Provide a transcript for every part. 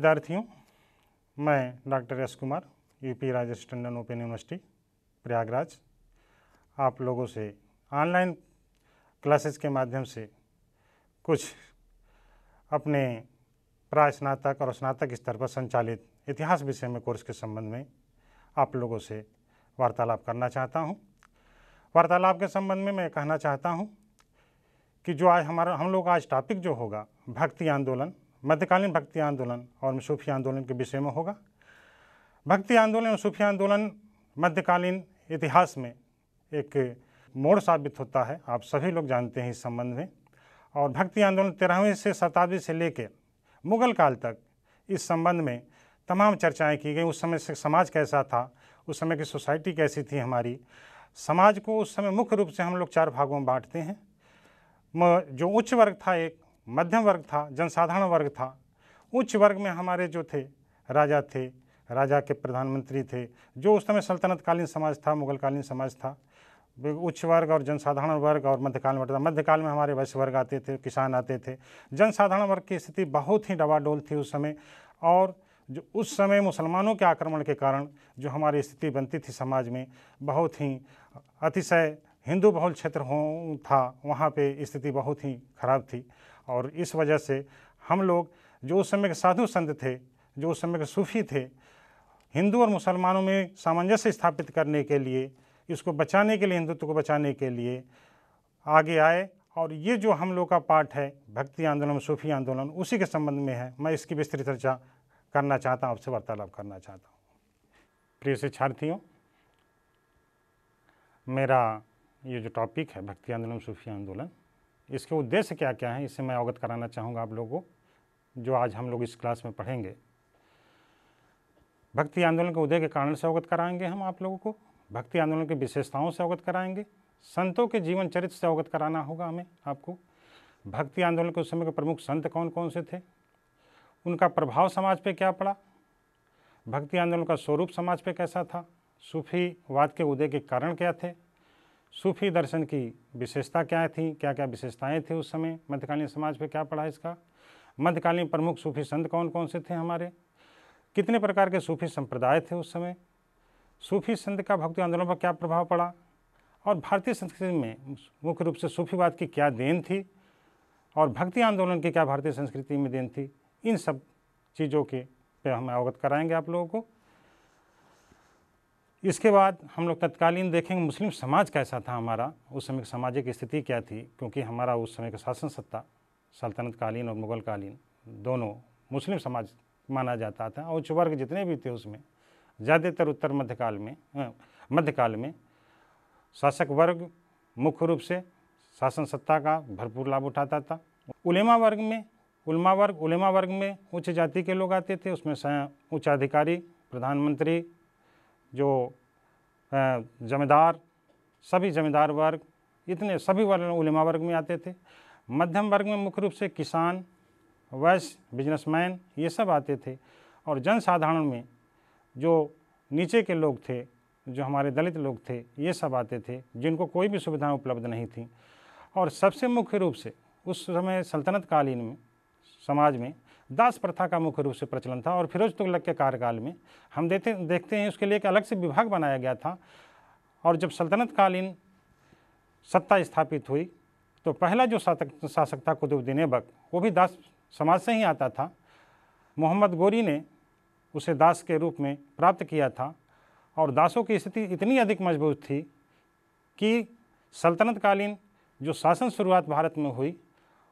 विद्यार्थियों मैं doctor S Kumar UP Rajesh Tandon open university Prayagraj आप लोगों से ऑनलाइन क्लासेस के माध्यम से कुछ अपने प्रास्नातक और स्नातक स्तर पर संचालित इतिहास विषय में कोर्स के संबंध में आप लोगों से वार्तालाप करना चाहता हूं वार्तालाप के संबंध में मैं कहना चाहता हूं कि जो आज हमारा हम लोग आज टॉपिक जो होगा भक्ति आंदोलन मध्यकालीन भक्ति आंदोलन और सूफी आंदोलन के विषय में होगा भक्ति आंदोलन और सूफी आंदोलन मध्यकालीन इतिहास में एक मोड़ साबित होता है आप सभी लोग जानते हैं इस संबंध में और भक्ति आंदोलन तेरहवीं से शताब्दी से लेकर मुगल काल तक इस संबंध में तमाम चर्चाएं की गई उस समय से समाज कैसा था उस समय की सोसाइटी कैसी थी हमारी समाज को उस समय मुख्य रूप से हम लोग चार भागों में बांटते हैं जो उच्च वर्ग था एक मध्यम वर्ग था जनसाधारण वर्ग था उच्च वर्ग में हमारे जो थे राजा थे राजा के प्रधानमंत्री थे जो उस समय सल्तनतकालीन समाज था मुगलकालीन समाज था उच्च वर्ग और जनसाधारण वर्ग और मध्यकाल में बटता मध्यकाल में हमारे वैश्य वर्ग आते थे किसान आते थे जनसाधारण वर्ग की स्थिति बहुत ही डबाडोल थी उस समय और जो उस समय मुसलमानों के आक्रमण के कारण जो हमारी स्थिति बनती थी समाज में बहुत ही अतिशय हिंदू बहुल क्षेत्र हो था वहाँ पे स्थिति बहुत ही खराब थी और इस वजह से हम लोग जो उस समय के साधु संत थे जो उस समय के सूफी थे हिंदू और मुसलमानों में सामंजस्य स्थापित करने के लिए इसको बचाने के लिए हिंदुत्व को बचाने के लिए आगे आए और ये जो हम लोग का पाठ है भक्ति आंदोलन सूफी आंदोलन उसी के संबंध में है मैं इसकी विस्तृत चर्चा करना चाहता हूँ आपसे वार्तालाप करना चाहता हूँ प्रिय शिक्षार्थियों मेरा ये जो टॉपिक है भक्ति आंदोलन सूफी आंदोलन इसके उद्देश्य क्या क्या है इसे मैं अवगत कराना चाहूँगा आप लोगों को जो आज हम लोग इस क्लास में पढ़ेंगे भक्ति आंदोलन के उदय के कारण से अवगत कराएंगे हम आप लोगों को भक्ति आंदोलन की विशेषताओं से अवगत कराएंगे संतों के जीवन चरित्र से अवगत कराना होगा हमें आपको भक्ति आंदोलन के उस समय के प्रमुख संत कौन कौन से थे उनका प्रभाव समाज पर क्या पड़ा भक्ति आंदोलन का स्वरूप समाज पर कैसा था सूफीवाद के उदय के कारण क्या थे सूफी दर्शन की विशेषता क्या थी क्या क्या विशेषताएं थी उस समय मध्यकालीन समाज पे क्या पढ़ा इसका मध्यकालीन प्रमुख सूफी संत कौन कौन से थे हमारे कितने प्रकार के सूफी संप्रदाय थे उस समय सूफी संत का भक्ति आंदोलन पर क्या प्रभाव पड़ा और भारतीय संस्कृति में मुख्य रूप से सूफीवाद की क्या देन थी और भक्ति आंदोलन की क्या भारतीय संस्कृति में देन थी इन सब चीज़ों के पे हम अवगत कराएंगे आप लोगों को इसके बाद हम लोग तत्कालीन देखेंगे मुस्लिम समाज कैसा था हमारा उस समय की सामाजिक स्थिति क्या थी क्योंकि हमारा उस समय का शासन सत्ता सल्तनतकालीन और मुगलकालीन दोनों मुस्लिम समाज माना जाता था और वर्ग जितने भी थे उसमें ज़्यादातर उत्तर मध्यकाल में मध्यकाल में शासक वर्ग मुख्य रूप से शासन सत्ता का भरपूर लाभ उठाता था उलेमा वर्ग में उलमा वर्ग उलेमा वर्ग में उच्च जाति के लोग आते थे उसमें उच्च अधिकारी प्रधानमंत्री जो जमींदार सभी जमींदार वर्ग इतने सभी वर्ग उलमा वर्ग में आते थे मध्यम वर्ग में मुख्य रूप से किसान वैश्य बिजनेसमैन ये सब आते थे और जनसाधारण में जो नीचे के लोग थे जो हमारे दलित लोग थे ये सब आते थे जिनको कोई भी सुविधाएँ उपलब्ध नहीं थी और सबसे मुख्य रूप से उस समय सल्तनत कालीन में समाज में दास प्रथा का मुख्य रूप से प्रचलन था और फिरोज तुगलक के कार्यकाल में हम देते देखते हैं उसके लिए एक अलग से विभाग बनाया गया था और जब सल्तनतकालीन सत्ता स्थापित हुई तो पहला जो शासक शासक था कुतुबुद्दीन ऐबक वो भी दास समाज से ही आता था मोहम्मद गोरी ने उसे दास के रूप में प्राप्त किया था और दासों की स्थिति इतनी अधिक मजबूत थी कि सल्तनतकालीन जो शासन शुरुआत भारत में हुई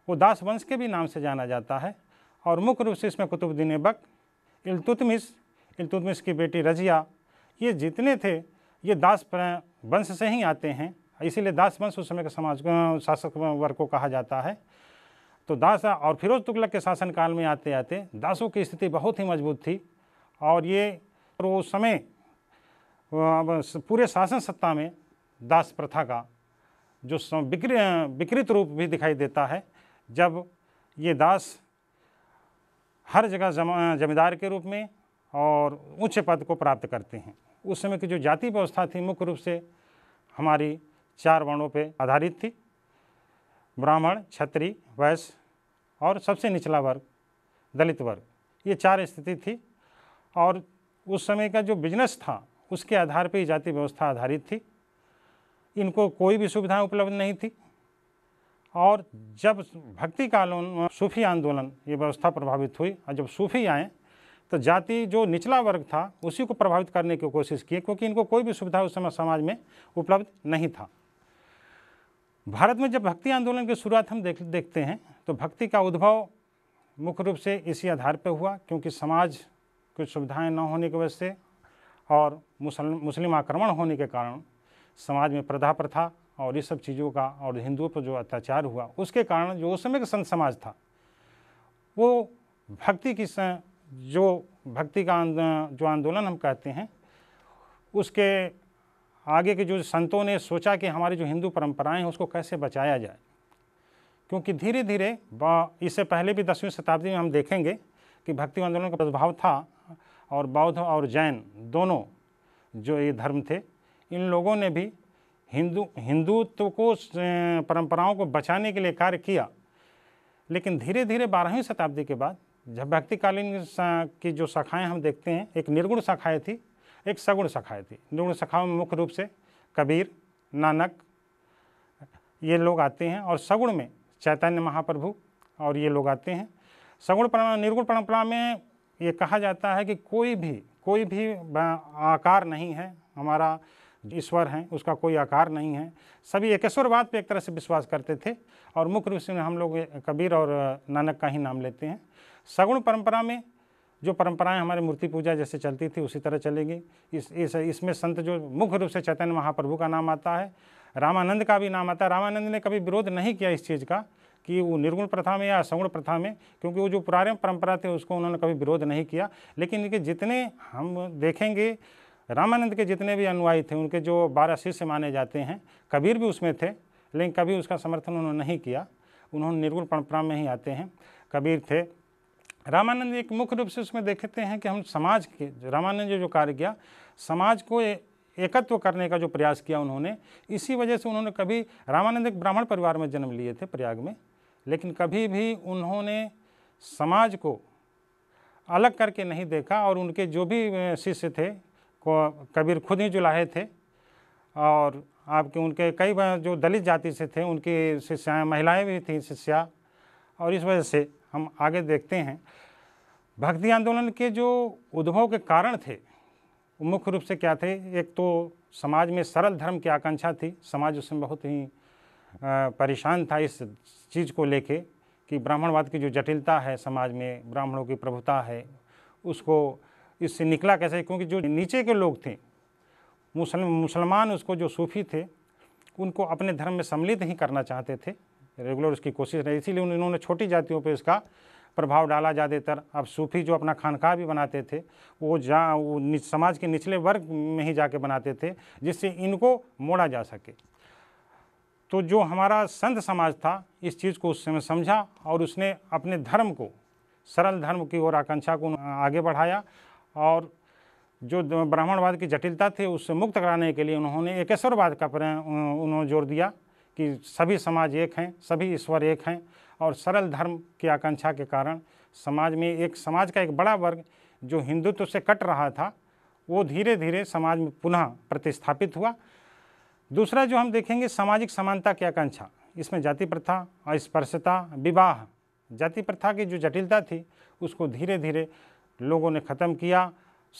वो दास वंश के भी नाम से जाना जाता है और मुख्य रूप से इसमें कुतुबुद्दीन बक इलतुतमिस इलतुतमिस की बेटी रजिया ये जितने थे ये दास वंश से ही आते हैं इसीलिए दास वंश उस समय के समाज शासक वर्ग को कहा जाता है तो दास और फिरोज तुगलक के शासनकाल में आते आते दासों की स्थिति बहुत ही मजबूत थी और ये वो तो समय पूरे शासन सत्ता में दास प्रथा का जो विकृत रूप भी दिखाई देता है जब ये दास हर जगह जमींदार के रूप में और उच्च पद को प्राप्त करते हैं उस समय की जो जाति व्यवस्था थी मुख्य रूप से हमारी चार वर्णों पर आधारित थी ब्राह्मण छत्री वैश्य और सबसे निचला वर्ग दलित वर्ग ये चार स्थिति थी और उस समय का जो बिजनेस था उसके आधार पर जाति व्यवस्था आधारित थी इनको कोई भी सुविधाएं उपलब्ध नहीं थी और जब भक्ति का आंदोलन सूफी आंदोलन ये व्यवस्था प्रभावित हुई और जब सूफी आए तो जाति जो निचला वर्ग था उसी को प्रभावित करने की कोशिश की क्योंकि इनको कोई भी सुविधा उस समय समाज में उपलब्ध नहीं था भारत में जब भक्ति आंदोलन की शुरुआत हम देख देखते हैं तो भक्ति का उद्भव मुख्य रूप से इसी आधार पर हुआ क्योंकि समाज की सुविधाएँ न होने की वजह से और मुसल मुस्लिम आक्रमण होने के कारण समाज में प्रधा प्रथा और ये सब चीज़ों का और हिंदुओं पर जो अत्याचार हुआ उसके कारण जो उस समय का संत समाज था वो भक्ति की जो भक्ति का जो आंदोलन हम कहते हैं उसके आगे के जो संतों ने सोचा कि हमारी जो हिंदू परंपराएं हैं उसको कैसे बचाया जाए क्योंकि धीरे धीरे इससे पहले भी दसवीं शताब्दी में हम देखेंगे कि भक्ति आंदोलन का प्रभाव था और बौद्ध और जैन दोनों जो ये धर्म थे इन लोगों ने भी हिंदू हिंदुत्व को परंपराओं को बचाने के लिए कार्य किया लेकिन धीरे धीरे बारहवीं शताब्दी के बाद जब भक्तिकालीन की जो शाखाएं हम देखते हैं एक निर्गुण शाखाएँ थी एक सगुण शाखाएँ थी निर्गुण शाखाओं में मुख्य रूप से कबीर नानक ये लोग आते हैं और सगुण में चैतन्य महाप्रभु और ये लोग आते हैं सगुण परंपरा निर्गुण परंपरा में ये कहा जाता है कि कोई भी कोई भी आकार नहीं है हमारा ईश्वर हैं उसका कोई आकार नहीं है सभी एकेश्वरवाद पे एक तरह से विश्वास करते थे और मुख्य रूप से हम लोग कबीर और नानक का ही नाम लेते हैं सगुण परंपरा में जो परंपराएं हमारे मूर्ति पूजा जैसे चलती थी उसी तरह चलेगी इस इस इसमें संत जो मुख्य रूप से चैतन्य महाप्रभु का नाम आता है रामानंद का भी नाम आता है रामानंद ने कभी विरोध नहीं किया इस चीज़ का कि वो निर्गुण प्रथा में या सगुण प्रथा में क्योंकि वो जो पुराने परंपरा थे उसको उन्होंने कभी विरोध नहीं किया लेकिन इनके जितने हम देखेंगे रामानंद के जितने भी अनुयायी थे उनके जो बारह शिष्य माने जाते हैं कबीर भी उसमें थे लेकिन कभी उसका समर्थन उन्होंने नहीं किया उन्होंने निर्गुण परंपरा में ही आते हैं कबीर थे रामानंद एक मुख्य रूप से उसमें देखते हैं कि हम समाज के रामानंद ने जो कार्य किया समाज को एकत्व करने का जो प्रयास किया उन्होंने इसी वजह से उन्होंने कभी रामानंद एक ब्राह्मण परिवार में जन्म लिए थे प्रयाग में लेकिन कभी भी उन्होंने समाज को अलग करके नहीं देखा और उनके जो भी शिष्य थे को कबीर खुद ही जुलाहे थे और आपके उनके कई जो दलित जाति से थे उनकी शिष्याएँ महिलाएं भी थीं शिष्या और इस वजह से हम आगे देखते हैं भक्ति आंदोलन के जो उद्भव के कारण थे मुख्य रूप से क्या थे एक तो समाज में सरल धर्म की आकांक्षा थी समाज उसमें बहुत ही परेशान था इस चीज़ को लेके कि ब्राह्मणवाद की जो जटिलता है समाज में ब्राह्मणों की प्रभुता है उसको इससे निकला कैसे क्योंकि जो नीचे के लोग थे मुसलम मुसलमान उसको जो सूफी थे उनको अपने धर्म में सम्मिलित ही करना चाहते थे रेगुलर उसकी कोशिश रही इसीलिए उन्होंने छोटी जातियों पर इसका प्रभाव डाला ज़्यादातर अब सूफी जो अपना खानखा भी बनाते थे वो जा वो समाज के निचले वर्ग में ही जाके बनाते थे जिससे इनको मोड़ा जा सके तो जो हमारा संत समाज था इस चीज़ को उस समय समझा और उसने अपने धर्म को सरल धर्म की ओर आकांक्षा को आगे बढ़ाया और जो ब्राह्मणवाद की जटिलता थी उससे मुक्त कराने के लिए उन्होंने एकेश्वरवाद का उन्होंने जोर दिया कि सभी समाज एक हैं सभी ईश्वर एक हैं और सरल धर्म की आकांक्षा के कारण समाज में एक समाज का एक बड़ा वर्ग जो हिंदुत्व से कट रहा था वो धीरे धीरे समाज में पुनः प्रतिस्थापित हुआ दूसरा जो हम देखेंगे सामाजिक समानता की आकांक्षा इसमें जाति प्रथा अस्पर्शता विवाह जाति प्रथा की जो जटिलता थी उसको धीरे धीरे लोगों ने ख़त्म किया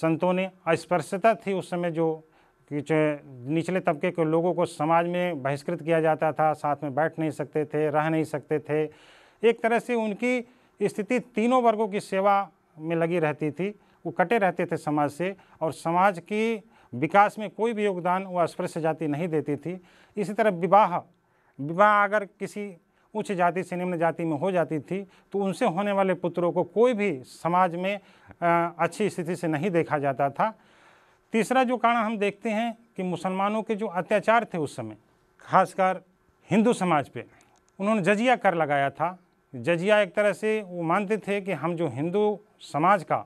संतों ने अस्पृश्यता थी उस समय जो कि निचले तबके के लोगों को समाज में बहिष्कृत किया जाता था साथ में बैठ नहीं सकते थे रह नहीं सकते थे एक तरह से उनकी स्थिति तीनों वर्गों की सेवा में लगी रहती थी वो कटे रहते थे समाज से और समाज की विकास में कोई भी योगदान वो अस्पृश्य जाति नहीं देती थी इसी तरह विवाह विवाह अगर किसी उच्च जाति से निम्न जाति में हो जाती थी तो उनसे होने वाले पुत्रों को कोई भी समाज में अच्छी स्थिति से नहीं देखा जाता था तीसरा जो कारण हम देखते हैं कि मुसलमानों के जो अत्याचार थे उस समय खासकर हिंदू समाज पे उन्होंने जजिया कर लगाया था जजिया एक तरह से वो मानते थे कि हम जो हिंदू समाज का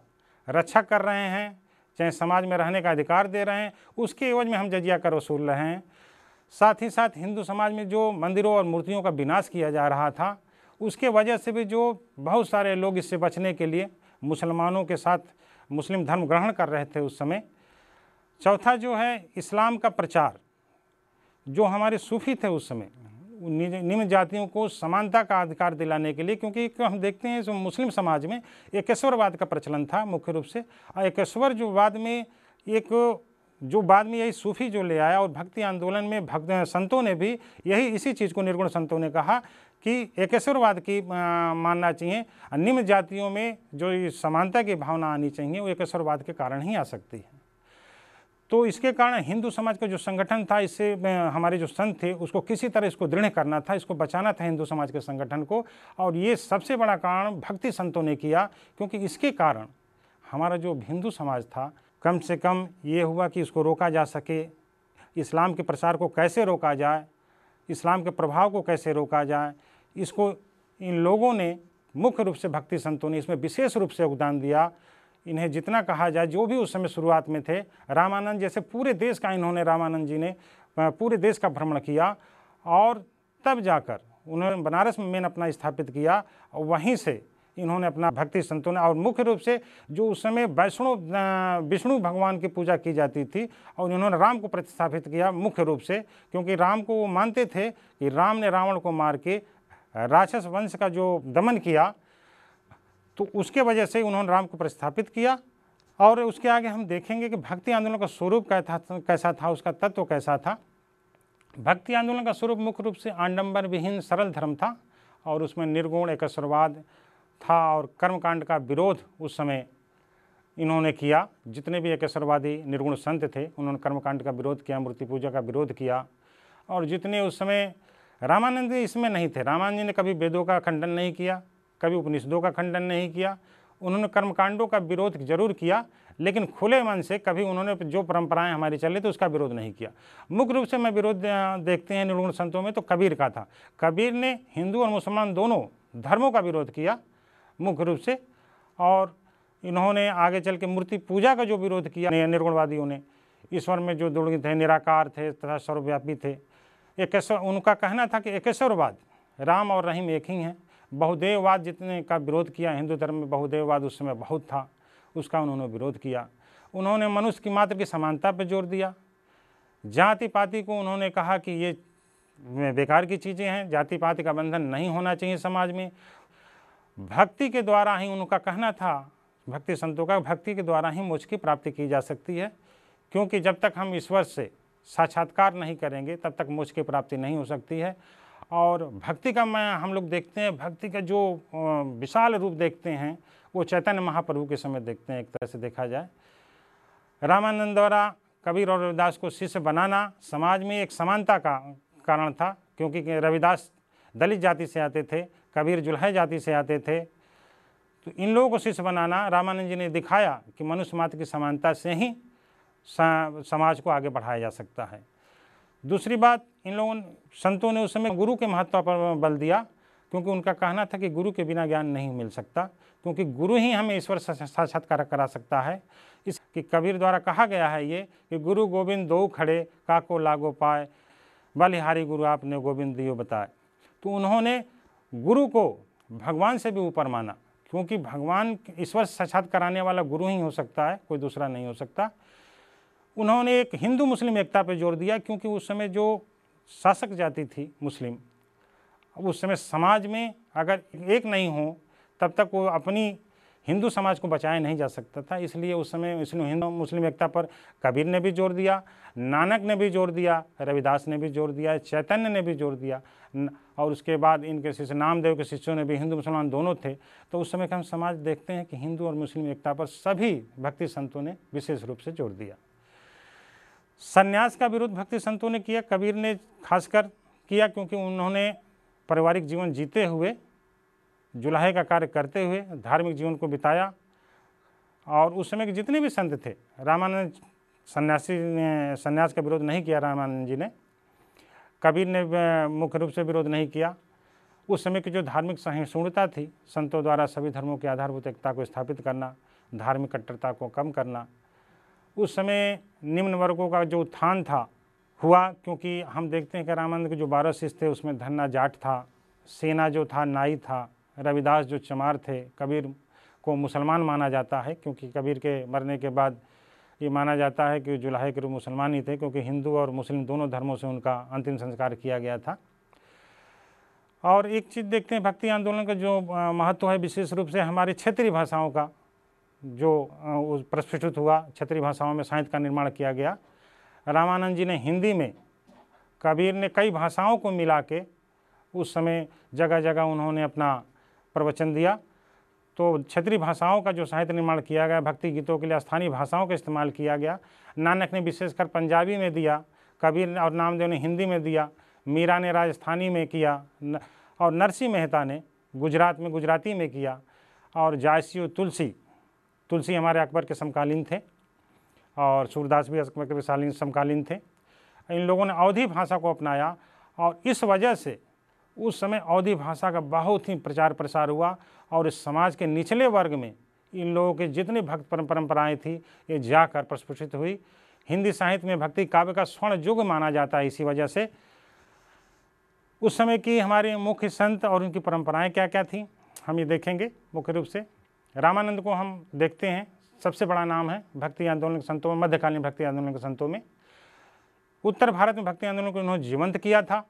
रक्षा कर रहे हैं चाहे समाज में रहने का अधिकार दे रहे हैं उसके एवज में हम जजिया कर वसूल रहे हैं साथ ही साथ हिंदू समाज में जो मंदिरों और मूर्तियों का विनाश किया जा रहा था उसके वजह से भी जो बहुत सारे लोग इससे बचने के लिए मुसलमानों के साथ मुस्लिम धर्म ग्रहण कर रहे थे उस समय चौथा जो है इस्लाम का प्रचार जो हमारे सूफी थे उस समय निम्न जातियों को समानता का अधिकार दिलाने के लिए क्योंकि क्यों हम देखते हैं जो मुस्लिम समाज में एकेश्वरवाद का प्रचलन था मुख्य रूप से और एकेश्वर जो वाद में एक जो बाद में यही सूफी जो ले आया और भक्ति आंदोलन में भक्त संतों ने भी यही इसी चीज़ को निर्गुण संतों ने कहा कि एकेश्वरवाद की मानना चाहिए निम्न जातियों में जो समानता की भावना आनी चाहिए वो एकेश्वरवाद के कारण ही आ सकती है तो इसके कारण हिंदू समाज का जो संगठन था इससे हमारे जो संत थे उसको किसी तरह इसको दृढ़ करना था इसको बचाना था हिंदू समाज के संगठन को और ये सबसे बड़ा कारण भक्ति संतों ने किया क्योंकि इसके कारण हमारा जो हिंदू समाज था कम से कम ये हुआ कि इसको रोका जा सके इस्लाम के प्रसार को कैसे रोका जाए इस्लाम के प्रभाव को कैसे रोका जाए इसको इन लोगों ने मुख्य रूप से भक्ति संतों ने इसमें विशेष रूप से योगदान दिया इन्हें जितना कहा जाए जो भी उस समय शुरुआत में थे रामानंद जैसे पूरे देश का इन्होंने रामानंद जी ने पूरे देश का भ्रमण किया और तब जाकर उन्होंने बनारस में मेन अपना स्थापित किया और वहीं से इन्होंने अपना भक्ति संतों ने और मुख्य रूप से जो उस समय वैष्णो विष्णु भगवान की पूजा की जाती थी और इन्होंने राम को प्रतिस्थापित किया मुख्य रूप से क्योंकि राम को वो मानते थे कि राम ने रावण को मार के राक्षस वंश का जो दमन किया तो उसके वजह से उन्होंने राम को प्रतिस्थापित किया और उसके आगे हम देखेंगे कि भक्ति आंदोलन का स्वरूप कैसा कैसा था उसका तत्व कैसा था भक्ति आंदोलन का स्वरूप मुख्य रूप से आंडम्बर विहीन सरल धर्म था और उसमें निर्गुण एकस्वरवाद था और कर्मकांड का विरोध उस समय इन्होंने किया जितने भी एकेश्वरवादी निर्गुण संत थे उन्होंने कर्मकांड का विरोध किया मूर्ति पूजा का विरोध किया और जितने उस समय रामानंद जी इसमें नहीं थे रामानंद जी ने कभी वेदों का खंडन नहीं किया कभी उपनिषदों का खंडन नहीं किया उन्होंने कर्मकांडों का विरोध जरूर किया लेकिन खुले मन से कभी उन्होंने जो परंपराएं हमारी चल रही थी उसका विरोध नहीं किया मुख्य रूप से मैं विरोध देखते हैं निर्गुण संतों में तो कबीर का था कबीर ने हिंदू और मुसलमान दोनों धर्मों का विरोध किया मुख्य रूप से और इन्होंने आगे चल के मूर्ति पूजा का जो विरोध किया निर्गुणवादियों ने ईश्वर में जो दुर्गित थे निराकार थे तथा सर्वव्यापी थे एकेश्वर उनका कहना था कि एकेश्वरवाद राम और रहीम एक ही हैं बहुदेववाद जितने का विरोध किया हिंदू धर्म में बहुदेववाद उस समय बहुत था उसका उन्होंने विरोध किया उन्होंने मनुष्य की मात्र की समानता पर जोर दिया जाति पाति को उन्होंने कहा कि ये बेकार की चीज़ें हैं जाति पाति का बंधन नहीं होना चाहिए समाज में भक्ति के द्वारा ही उनका कहना था भक्ति संतों का भक्ति के द्वारा ही मोक्ष की प्राप्ति की जा सकती है क्योंकि जब तक हम ईश्वर से साक्षात्कार नहीं करेंगे तब तक मोक्ष की प्राप्ति नहीं हो सकती है और भक्ति का मैं हम लोग देखते हैं भक्ति का जो विशाल रूप देखते हैं वो चैतन्य महाप्रभु के समय देखते हैं एक तरह से देखा जाए रामानंद द्वारा कबीर और रविदास को शिष्य बनाना समाज में एक समानता का कारण था क्योंकि रविदास दलित जाति से आते थे कबीर जुल्हे जाति से आते थे तो इन लोगों को शिष्य बनाना रामानंद जी ने दिखाया कि मनुष्य मात्र की समानता से ही समाज को आगे बढ़ाया जा सकता है दूसरी बात इन लोगों संतों ने उस समय गुरु के महत्व पर बल दिया क्योंकि उनका कहना था कि गुरु के बिना ज्ञान नहीं मिल सकता क्योंकि गुरु ही हमें ईश्वर साक्षात्कार करा सकता है इस कि कबीर द्वारा कहा गया है ये कि गुरु गोविंद दो खड़े काको लागो पाए बलिहारी गुरु आपने गोविंद दियो बताए तो उन्होंने गुरु को भगवान से भी ऊपर माना क्योंकि भगवान ईश्वर साक्षात कराने वाला गुरु ही हो सकता है कोई दूसरा नहीं हो सकता उन्होंने एक हिंदू मुस्लिम एकता पर जोर दिया क्योंकि उस समय जो शासक जाति थी मुस्लिम उस समय समाज में अगर एक नहीं हो तब तक वो अपनी हिंदू समाज को बचाया नहीं जा सकता था इसलिए उस समय इसलिए हिंदू मुस्लिम एकता पर कबीर ने भी जोर दिया नानक ने भी जोर दिया रविदास ने भी जोर दिया चैतन्य ने भी जोर दिया और उसके बाद इनके शिष्य नामदेव के शिष्यों ने भी हिंदू मुसलमान दोनों थे तो उस समय का हम समाज देखते हैं कि हिंदू और मुस्लिम एकता पर सभी भक्ति संतों ने विशेष रूप से जोर दिया संन्यास का विरोध भक्ति संतों ने किया कबीर ने खासकर किया क्योंकि उन्होंने पारिवारिक जीवन जीते हुए जुलाहे का कार्य करते हुए धार्मिक जीवन को बिताया और उस समय के जितने भी संत थे रामानंद सन्यासी ने सन्यास का विरोध नहीं किया रामानंद जी ने कबीर ने मुख्य रूप से विरोध नहीं किया उस समय की जो धार्मिक सहिष्णुता थी संतों द्वारा सभी धर्मों की आधारभूत एकता को स्थापित करना धार्मिक कट्टरता को कम करना उस समय निम्न वर्गों का जो उत्थान था हुआ क्योंकि हम देखते हैं कि रामानंद के जो बारह शिष्य थे उसमें धन्ना जाट था सेना जो था नाई था रविदास जो चमार थे कबीर को मुसलमान माना जाता है क्योंकि कबीर के मरने के बाद ये माना जाता है कि जुलाहे के रूप मुसलमान ही थे क्योंकि हिंदू और मुस्लिम दोनों धर्मों से उनका अंतिम संस्कार किया गया था और एक चीज़ देखते हैं भक्ति आंदोलन का जो महत्व है विशेष रूप से हमारी क्षेत्रीय भाषाओं का जो प्रस्फुटित हुआ क्षेत्रीय भाषाओं में साहित्य का निर्माण किया गया रामानंद जी ने हिंदी में कबीर ने कई भाषाओं को मिला के उस समय जगह जगह उन्होंने अपना प्रवचन दिया तो क्षेत्रीय भाषाओं का जो साहित्य निर्माण किया गया भक्ति गीतों के लिए स्थानीय भाषाओं का इस्तेमाल किया गया नानक ने विशेषकर पंजाबी में दिया कबीर और नामदेव ने हिंदी में दिया मीरा ने राजस्थानी में किया और नरसी मेहता ने गुजरात में गुजराती में किया और जायसी तुलसी तुलसी हमारे अकबर के समकालीन थे और सूरदास भी अकबर के समकालीन थे इन लोगों ने अवधि भाषा को अपनाया और इस वजह से उस समय अवधि भाषा का बहुत ही प्रचार प्रसार हुआ और इस समाज के निचले वर्ग में इन लोगों के जितनी भक्त परंपराएं थी ये जाकर प्रस्फुटित हुई हिंदी साहित्य में भक्ति काव्य का स्वर्ण युग माना जाता है इसी वजह से उस समय की हमारे मुख्य संत और उनकी परंपराएं क्या क्या थी हम ये देखेंगे मुख्य रूप से रामानंद को हम देखते हैं सबसे बड़ा नाम है भक्ति आंदोलन के संतों में मध्यकालीन भक्ति आंदोलन के संतों में उत्तर भारत में भक्ति आंदोलन को उन्होंने जीवंत किया था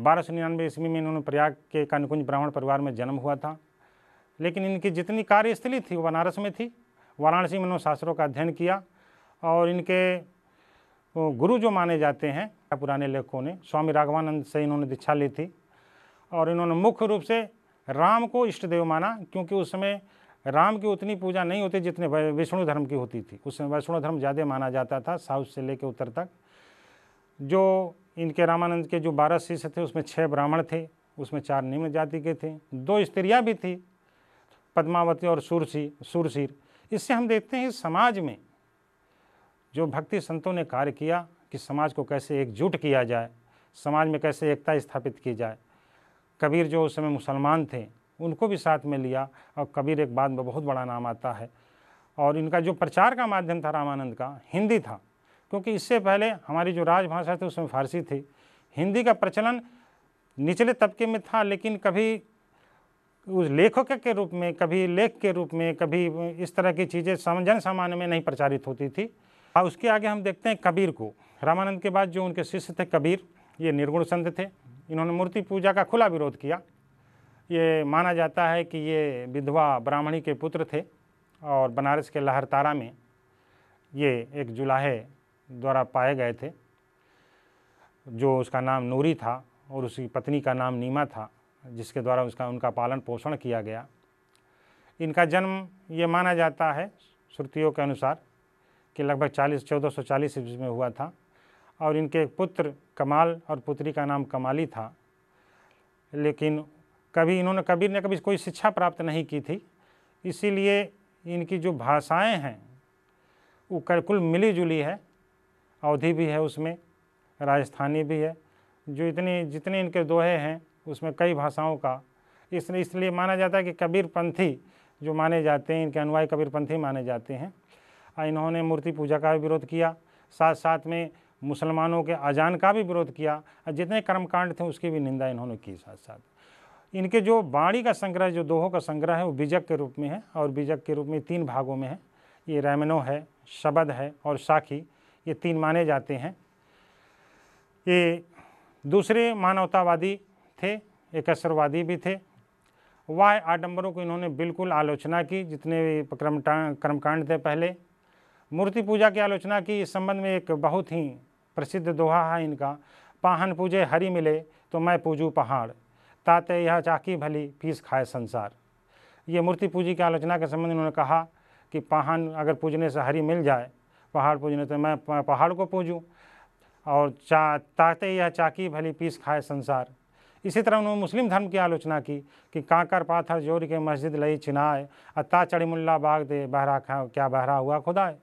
बारह सौ निन्यानवे ईस्वी में इन्होंने प्रयाग के कानकुंज ब्राह्मण परिवार में जन्म हुआ था लेकिन इनकी जितनी कार्यस्थली थी वो बनारस में थी वाराणसी में इन्होंने शास्त्रों का अध्ययन किया और इनके गुरु जो माने जाते हैं पुराने लेखकों ने स्वामी राघवानंद से इन्होंने दीक्षा ली थी और इन्होंने मुख्य रूप से राम को इष्ट देव माना क्योंकि उस समय राम की उतनी पूजा नहीं होती जितने विष्णु धर्म की होती थी उस समय वैष्णु धर्म ज़्यादा माना जाता था साउथ से लेकर उत्तर तक जो इनके रामानंद के जो बारह शिष्य थे उसमें छः ब्राह्मण थे उसमें चार निम्न जाति के थे दो स्त्रियाँ भी थी पद्मावती और सुरसी सुरशीर इससे हम देखते हैं समाज में जो भक्ति संतों ने कार्य किया कि समाज को कैसे एकजुट किया जाए समाज में कैसे एकता स्थापित की जाए कबीर जो उस समय मुसलमान थे उनको भी साथ में लिया और कबीर एक बाद में बहुत बड़ा नाम आता है और इनका जो प्रचार का माध्यम था रामानंद का हिंदी था क्योंकि इससे पहले हमारी जो राजभाषा थी उसमें फारसी थी हिंदी का प्रचलन निचले तबके में था लेकिन कभी उस लेखक के रूप में कभी लेख के रूप में कभी इस तरह की चीज़ें जन सामान्य में नहीं प्रचारित होती थी और उसके आगे हम देखते हैं कबीर को रामानंद के बाद जो उनके शिष्य थे कबीर ये निर्गुण संत थे इन्होंने मूर्ति पूजा का खुला विरोध किया ये माना जाता है कि ये विधवा ब्राह्मणी के पुत्र थे और बनारस के लहरतारा में ये एक जुलाहे द्वारा पाए गए थे जो उसका नाम नूरी था और उसकी पत्नी का नाम नीमा था जिसके द्वारा उसका उनका पालन पोषण किया गया इनका जन्म ये माना जाता है श्रुतियों के अनुसार कि लगभग 40 चौदह सौ चालीस ईस्वी में हुआ था और इनके एक पुत्र कमाल और पुत्री का नाम कमाली था लेकिन कभी इन्होंने कबीर ने कभी कोई शिक्षा प्राप्त नहीं की थी इसीलिए इनकी जो भाषाएं हैं वो कुल मिली जुली है अवधि भी है उसमें राजस्थानी भी है जो इतनी जितने इनके दोहे हैं उसमें कई भाषाओं का इसलिए इसलिए माना जाता है कि कबीरपंथी जो माने जाते हैं इनके अनुयायी कबीरपंथी माने जाते हैं इन्होंने मूर्ति पूजा का भी विरोध किया साथ साथ में मुसलमानों के अजान का भी विरोध किया और जितने कर्मकांड थे उसकी भी निंदा इन्होंने की साथ साथ इनके जो बाणी का संग्रह जो दोहों का संग्रह है वो बीजक के रूप में है और बीजक के रूप में तीन भागों में है ये रैमनो है शबद है और साखी ये तीन माने जाते हैं ये दूसरे मानवतावादी थे असरवादी भी थे वाय आडम्बरों को इन्होंने बिल्कुल आलोचना की जितने भी क्रम कर्मकांड थे पहले मूर्ति पूजा की आलोचना की इस संबंध में एक बहुत ही प्रसिद्ध दोहा है इनका पाहन पूजे हरी मिले तो मैं पूजू पहाड़ ताते यह चाकी भली फीस खाए संसार ये मूर्ति पूजी की आलोचना के संबंध में उन्होंने कहा कि पाहन अगर पूजने से हरी मिल जाए पहाड़ पूजने तो मैं पहाड़ को पूजूँ और चा ताते या चाकी भली पीस खाए संसार इसी तरह उन्होंने मुस्लिम धर्म की आलोचना की कि कांकर पाथर जोर के मस्जिद लई चिनाए अत्ता चढ़ी मुल्ला बाग दे बहरा क्या बहरा हुआ खुदाए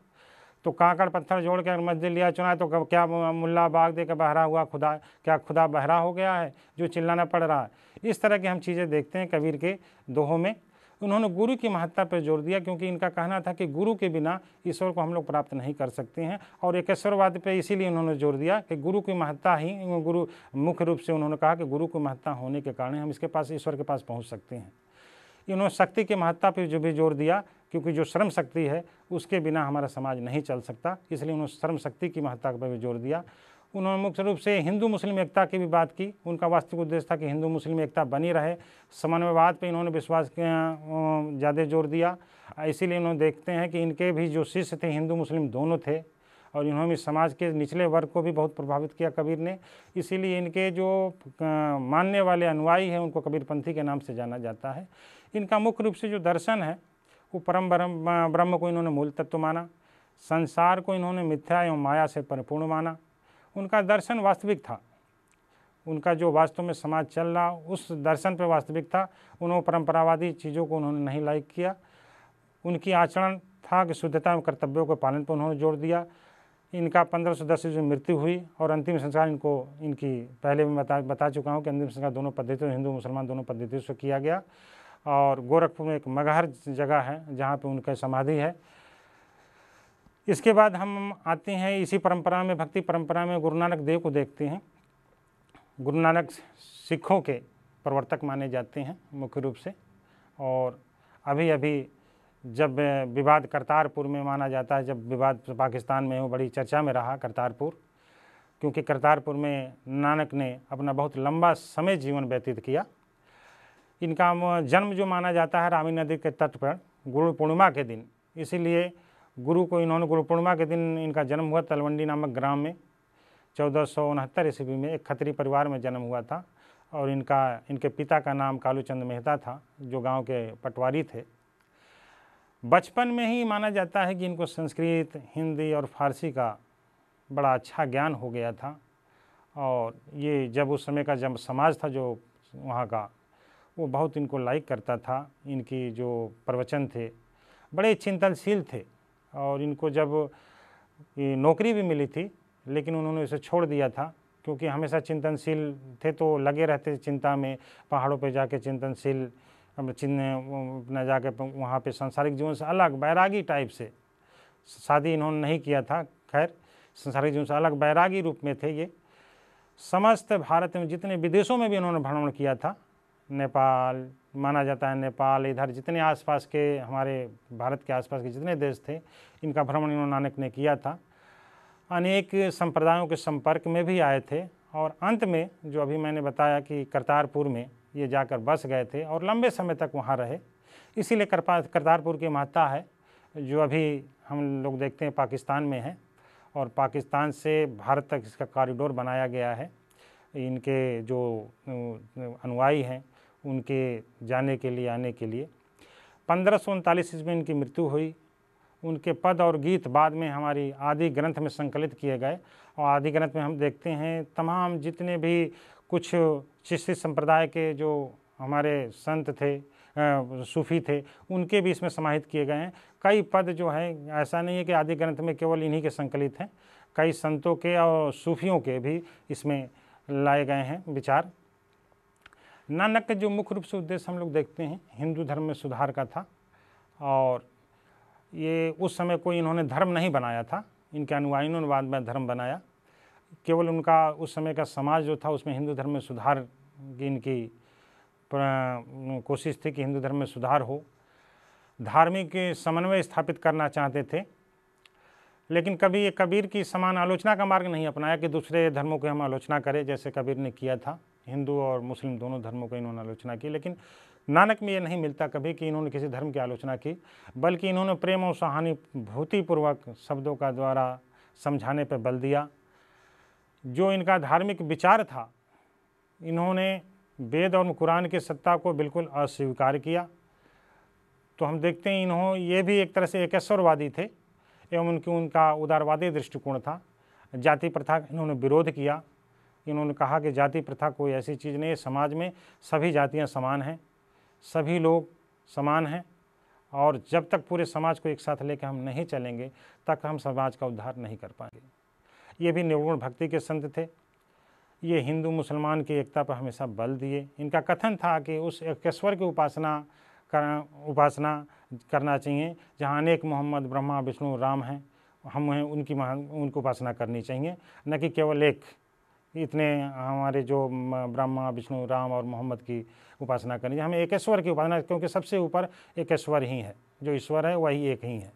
तो कांकर पत्थर जोड़ के अगर मस्जिद लिया चुनाए तो क्या मुल्ला बाग दे के बहरा हुआ खुदा क्या खुदा बहरा हो गया है जो चिल्लाना पड़ रहा है इस तरह की हम चीज़ें देखते हैं कबीर के दोहों में उन्होंने गुरु की महत्ता पर जोर दिया क्योंकि इनका कहना था कि गुरु के बिना ईश्वर को हम लोग प्राप्त नहीं कर सकते हैं और एकेश्वरवाद पर इसीलिए उन्होंने जोर दिया कि गुरु की महत्ता ही गुरु मुख्य रूप से उन्होंने कहा कि गुरु की महत्ता होने के कारण हम इसके पास ईश्वर के पास पहुँच सकते हैं इन्होंने शक्ति की महत्ता पर जो भी जोर दिया क्योंकि जो श्रम शक्ति है उसके बिना हमारा समाज नहीं चल सकता इसलिए उन्होंने श्रम शक्ति की महत्ता पर भी जोर दिया उन्होंने मुख्य रूप से हिंदू मुस्लिम एकता की भी बात की उनका वास्तविक उद्देश्य था कि हिंदू मुस्लिम एकता बनी रहे समन्वयवाद पे इन्होंने विश्वास ज़्यादा जोर दिया इसीलिए इन्होंने देखते हैं कि इनके भी जो शिष्य थे हिंदू मुस्लिम दोनों थे और इन्होंने समाज के निचले वर्ग को भी बहुत प्रभावित किया कबीर ने इसीलिए इनके जो मानने वाले अनुयायी हैं उनको कबीरपंथी के नाम से जाना जाता है इनका मुख्य रूप से जो दर्शन है वो परम ब्रह्म को इन्होंने मूल तत्व माना संसार को इन्होंने मिथ्या एवं माया से परिपूर्ण माना उनका दर्शन वास्तविक था उनका जो वास्तव में समाज चल रहा उस दर्शन पर वास्तविक था उन्होंने परंपरावादी चीज़ों को उन्होंने नहीं लाइक किया उनकी आचरण था कि शुद्धता एवं कर्तव्यों के पालन पर उन्होंने जोर दिया इनका पंद्रह सौ दस ईस्वी मृत्यु हुई और अंतिम संस्कार इनको इनकी पहले भी बता बता चुका हूँ कि अंतिम संस्कार दोनों पद्धतियों हिंदू मुसलमान दोनों पद्धतियों से किया गया और गोरखपुर में एक मगहर जगह है जहाँ पर उनका समाधि है इसके बाद हम आते हैं इसी परंपरा में भक्ति परंपरा में गुरु नानक देव को देखते हैं गुरु नानक सिखों के प्रवर्तक माने जाते हैं मुख्य रूप से और अभी अभी जब विवाद करतारपुर में माना जाता है जब विवाद पाकिस्तान में हो बड़ी चर्चा में रहा करतारपुर क्योंकि करतारपुर में नानक ने अपना बहुत लंबा समय जीवन व्यतीत किया इनका जन्म जो माना जाता है रामी नदी के तट पर गुरु पूर्णिमा के दिन इसीलिए गुरु को इन्होंने गुरु पूर्णिमा के दिन इनका जन्म हुआ तलवंडी नामक ग्राम में चौदह सौ उनहत्तर ईस्वी में एक खतरी परिवार में जन्म हुआ था और इनका इनके पिता का नाम कालूचंद मेहता था जो गांव के पटवारी थे बचपन में ही माना जाता है कि इनको संस्कृत हिंदी और फारसी का बड़ा अच्छा ज्ञान हो गया था और ये जब उस समय का जब समाज था जो वहाँ का वो बहुत इनको लाइक करता था इनकी जो प्रवचन थे बड़े चिंतनशील थे और इनको जब नौकरी भी मिली थी लेकिन उन्होंने इसे छोड़ दिया था क्योंकि हमेशा चिंतनशील थे तो लगे रहते चिंता में पहाड़ों पर जाके चिंतनशील चिन्ह अपना जाके वहाँ पे सांसारिक जीवन से अलग बैरागी टाइप से शादी इन्होंने नहीं किया था खैर सांसारिक जीवन से अलग बैरागी रूप में थे ये समस्त भारत में जितने विदेशों में भी इन्होंने भ्रमण किया था नेपाल माना जाता है नेपाल इधर जितने आसपास के हमारे भारत के आसपास के जितने देश थे इनका भ्रमण इन्होंने नानक ने किया था अनेक संप्रदायों के संपर्क में भी आए थे और अंत में जो अभी मैंने बताया कि करतारपुर में ये जाकर बस गए थे और लंबे समय तक वहाँ रहे इसीलिए करतारपुर की महत्ता है जो अभी हम लोग देखते हैं पाकिस्तान में है और पाकिस्तान से भारत तक इसका कॉरिडोर बनाया गया है इनके जो अनुयायी हैं उनके जाने के लिए आने के लिए पंद्रह सौ उनतालीस ईस्वी में इनकी मृत्यु हुई उनके पद और गीत बाद में हमारी आदि ग्रंथ में संकलित किए गए और आदि ग्रंथ में हम देखते हैं तमाम जितने भी कुछ चिश्ती संप्रदाय के जो हमारे संत थे सूफी थे उनके भी इसमें समाहित किए गए हैं कई पद जो हैं ऐसा नहीं है कि आदि ग्रंथ में केवल इन्हीं के संकलित हैं कई संतों के और सूफियों के भी इसमें लाए गए हैं विचार नानक का जो मुख्य रूप से उद्देश्य हम लोग देखते हैं हिंदू धर्म में सुधार का था और ये उस समय कोई इन्होंने धर्म नहीं बनाया था इनके अनुयायियों ने बाद में धर्म बनाया केवल उनका उस समय का समाज जो था उसमें हिंदू धर्म में सुधार की इनकी कोशिश थी कि हिंदू धर्म में सुधार हो धार्मिक समन्वय स्थापित करना चाहते थे लेकिन कभी ये कबीर की समान आलोचना का मार्ग नहीं अपनाया कि दूसरे धर्मों की हम आलोचना करें जैसे कबीर ने किया था हिंदू और मुस्लिम दोनों धर्मों की इन्होंने आलोचना की लेकिन नानक में ये नहीं मिलता कभी कि इन्होंने किसी धर्म की आलोचना की बल्कि इन्होंने प्रेम और सहानुभूतिपूर्वक शब्दों का द्वारा समझाने पर बल दिया जो इनका धार्मिक विचार था इन्होंने वेद और कुरान की सत्ता को बिल्कुल अस्वीकार किया तो हम देखते हैं इन्हों ये भी एक तरह से एकेश्वरवादी थे एवं उनकी उनका उदारवादी दृष्टिकोण था जाति प्रथा इन्होंने विरोध किया इन्होंने कहा कि जाति प्रथा कोई ऐसी चीज़ नहीं है समाज में सभी जातियाँ समान हैं सभी लोग समान हैं और जब तक पूरे समाज को एक साथ लेकर हम नहीं चलेंगे तक हम समाज का उद्धार नहीं कर पाएंगे ये भी निर्गुण भक्ति के संत थे ये हिंदू मुसलमान की एकता पर हमेशा बल दिए इनका कथन था कि उस एकेश्वर की उपासना कर उपासना करना चाहिए जहाँ अनेक मोहम्मद ब्रह्मा विष्णु राम हैं हमें उनकी महान उनकी उपासना करनी चाहिए न कि केवल एक इतने हमारे जो ब्रह्मा विष्णु राम और मोहम्मद की उपासना करनी चाहिए हमें एकेश्वर की उपासना क्योंकि सबसे ऊपर एकेश्वर ही है जो ईश्वर है वही एक ही है